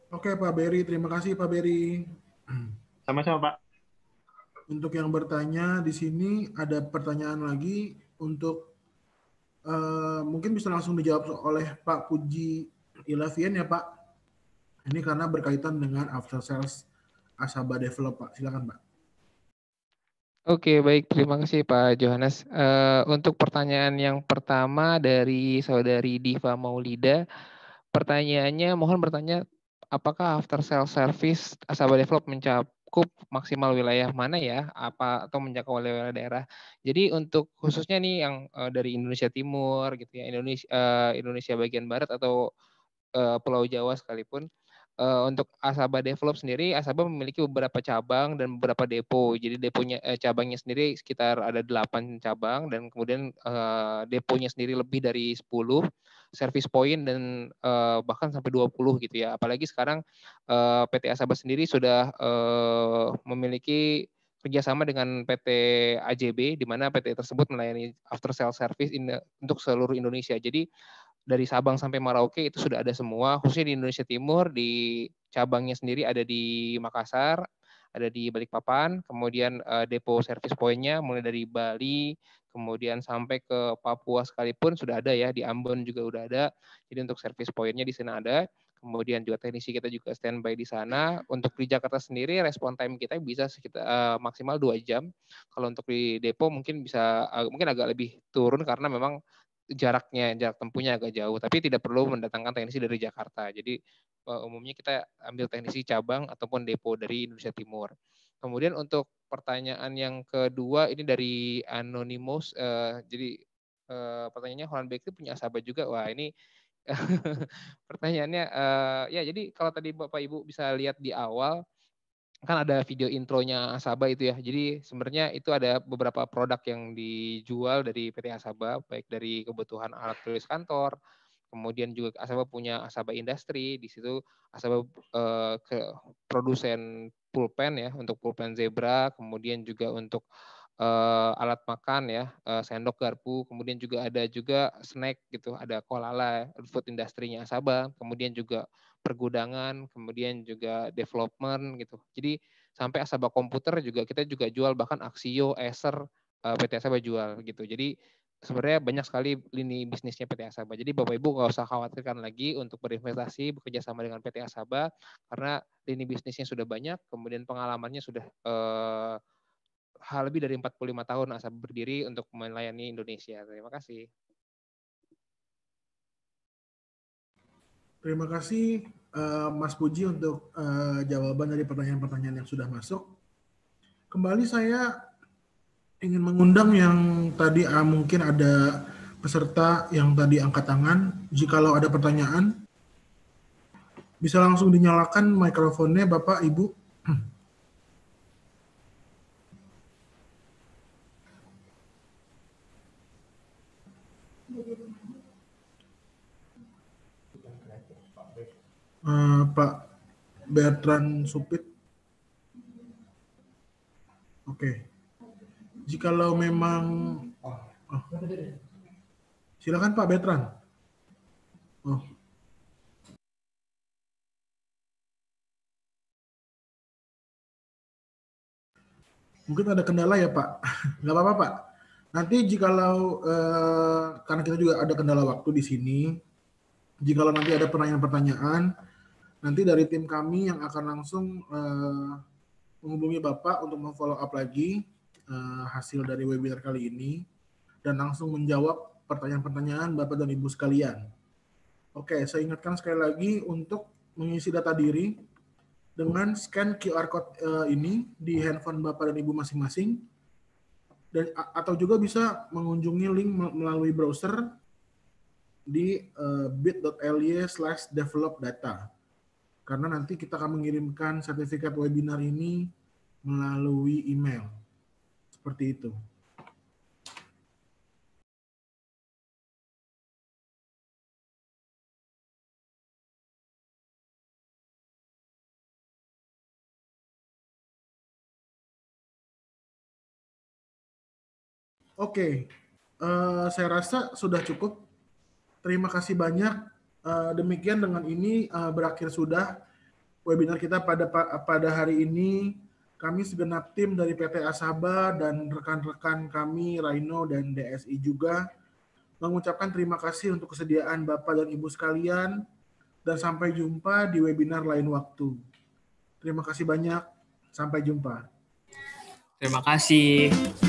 Oke Pak Beri, terima kasih Pak Beri. Sama-sama Pak. Untuk yang bertanya di sini ada pertanyaan lagi untuk uh, mungkin bisa langsung dijawab oleh Pak Puji Ilavian ya Pak. Ini karena berkaitan dengan after sales Asaba Develop Pak. Silakan Pak. Oke, baik. Terima kasih Pak Johannes. Uh, untuk pertanyaan yang pertama dari saudari Diva Maulida, pertanyaannya mohon bertanya apakah after sales service Asaba Develop mencap Cukup maksimal wilayah mana ya apa atau menjangkau wilayah daerah. Jadi untuk khususnya nih yang uh, dari Indonesia Timur gitu ya, Indonesia uh, Indonesia bagian barat atau uh, Pulau Jawa sekalipun uh, untuk Asaba Develop sendiri, Asaba memiliki beberapa cabang dan beberapa depo. Jadi deponya uh, cabangnya sendiri sekitar ada 8 cabang dan kemudian uh, deponya sendiri lebih dari 10 service point dan uh, bahkan sampai 20 gitu ya. Apalagi sekarang uh, PT Asaba sendiri sudah uh, memiliki kerjasama dengan PT AJB di mana PT tersebut melayani after sales service in, untuk seluruh Indonesia. Jadi dari Sabang sampai Merauke itu sudah ada semua, khususnya di Indonesia Timur di cabangnya sendiri ada di Makassar, ada di Balikpapan, kemudian uh, depo service pointnya mulai dari Bali, kemudian sampai ke Papua sekalipun sudah ada ya di Ambon juga sudah ada. Jadi untuk service pointnya di sana ada, kemudian juga teknisi kita juga standby di sana. Untuk di Jakarta sendiri respon time kita bisa sekitar uh, maksimal dua jam. Kalau untuk di depo mungkin bisa uh, mungkin agak lebih turun karena memang jaraknya jarak tempuhnya agak jauh tapi tidak perlu hmm. mendatangkan teknisi dari Jakarta jadi eh, umumnya kita ambil teknisi cabang ataupun depo dari Indonesia Timur kemudian untuk pertanyaan yang kedua ini dari anonymous eh, jadi eh, pertanyaannya Holland Bakery punya sahabat juga wah ini [laughs] pertanyaannya eh, ya jadi kalau tadi Bapak Ibu bisa lihat di awal kan ada video intronya Asaba itu ya. Jadi sebenarnya itu ada beberapa produk yang dijual dari PT Asaba, baik dari kebutuhan alat tulis kantor, kemudian juga Asaba punya Asaba Industri, di situ Asaba eh, ke produsen pulpen ya untuk pulpen zebra, kemudian juga untuk uh, alat makan ya, uh, sendok garpu, kemudian juga ada juga snack gitu, ada kolala food industrinya Sabang, kemudian juga pergudangan, kemudian juga development gitu. Jadi sampai Asaba komputer juga kita juga jual bahkan Axio, Acer, uh, eh, PT Asaba jual gitu. Jadi sebenarnya banyak sekali lini bisnisnya PT Asaba. Jadi Bapak Ibu nggak usah khawatirkan lagi untuk berinvestasi bekerja sama dengan PT Asaba karena lini bisnisnya sudah banyak, kemudian pengalamannya sudah eh, hal lebih dari 45 tahun asal berdiri untuk melayani Indonesia. Terima kasih. Terima kasih uh, Mas Puji untuk uh, jawaban dari pertanyaan-pertanyaan yang sudah masuk. Kembali saya ingin mengundang yang tadi uh, mungkin ada peserta yang tadi angkat tangan. Jikalau ada pertanyaan, bisa langsung dinyalakan mikrofonnya Bapak, Ibu. [clears throat] Eh, Pak Bertrand Supit. Oke. Okay. Jikalau memang oh, oh. Silakan Pak Bertrand. Oh. Mungkin ada kendala ya Pak. [laughs] Nggak apa-apa Pak. Nanti jikalau eh, karena kita juga ada kendala waktu di sini, jikalau nanti ada pertanyaan-pertanyaan, Nanti dari tim kami yang akan langsung uh, menghubungi Bapak untuk memfollow up lagi uh, hasil dari webinar kali ini dan langsung menjawab pertanyaan-pertanyaan Bapak dan Ibu sekalian. Oke, saya ingatkan sekali lagi untuk mengisi data diri dengan scan QR code uh, ini di handphone Bapak dan Ibu masing-masing dan atau juga bisa mengunjungi link melalui browser di uh, bit.ly slash develop data karena nanti kita akan mengirimkan sertifikat webinar ini melalui email. Seperti itu. Oke, okay. uh, eh, saya rasa sudah cukup. Terima kasih banyak uh, demikian dengan ini uh, berakhir sudah webinar kita pada pada hari ini. Kami segenap tim dari PT Asaba dan rekan-rekan kami Rhino dan DSI juga mengucapkan terima kasih untuk kesediaan Bapak dan Ibu sekalian dan sampai jumpa di webinar lain waktu. Terima kasih banyak. Sampai jumpa. Terima kasih.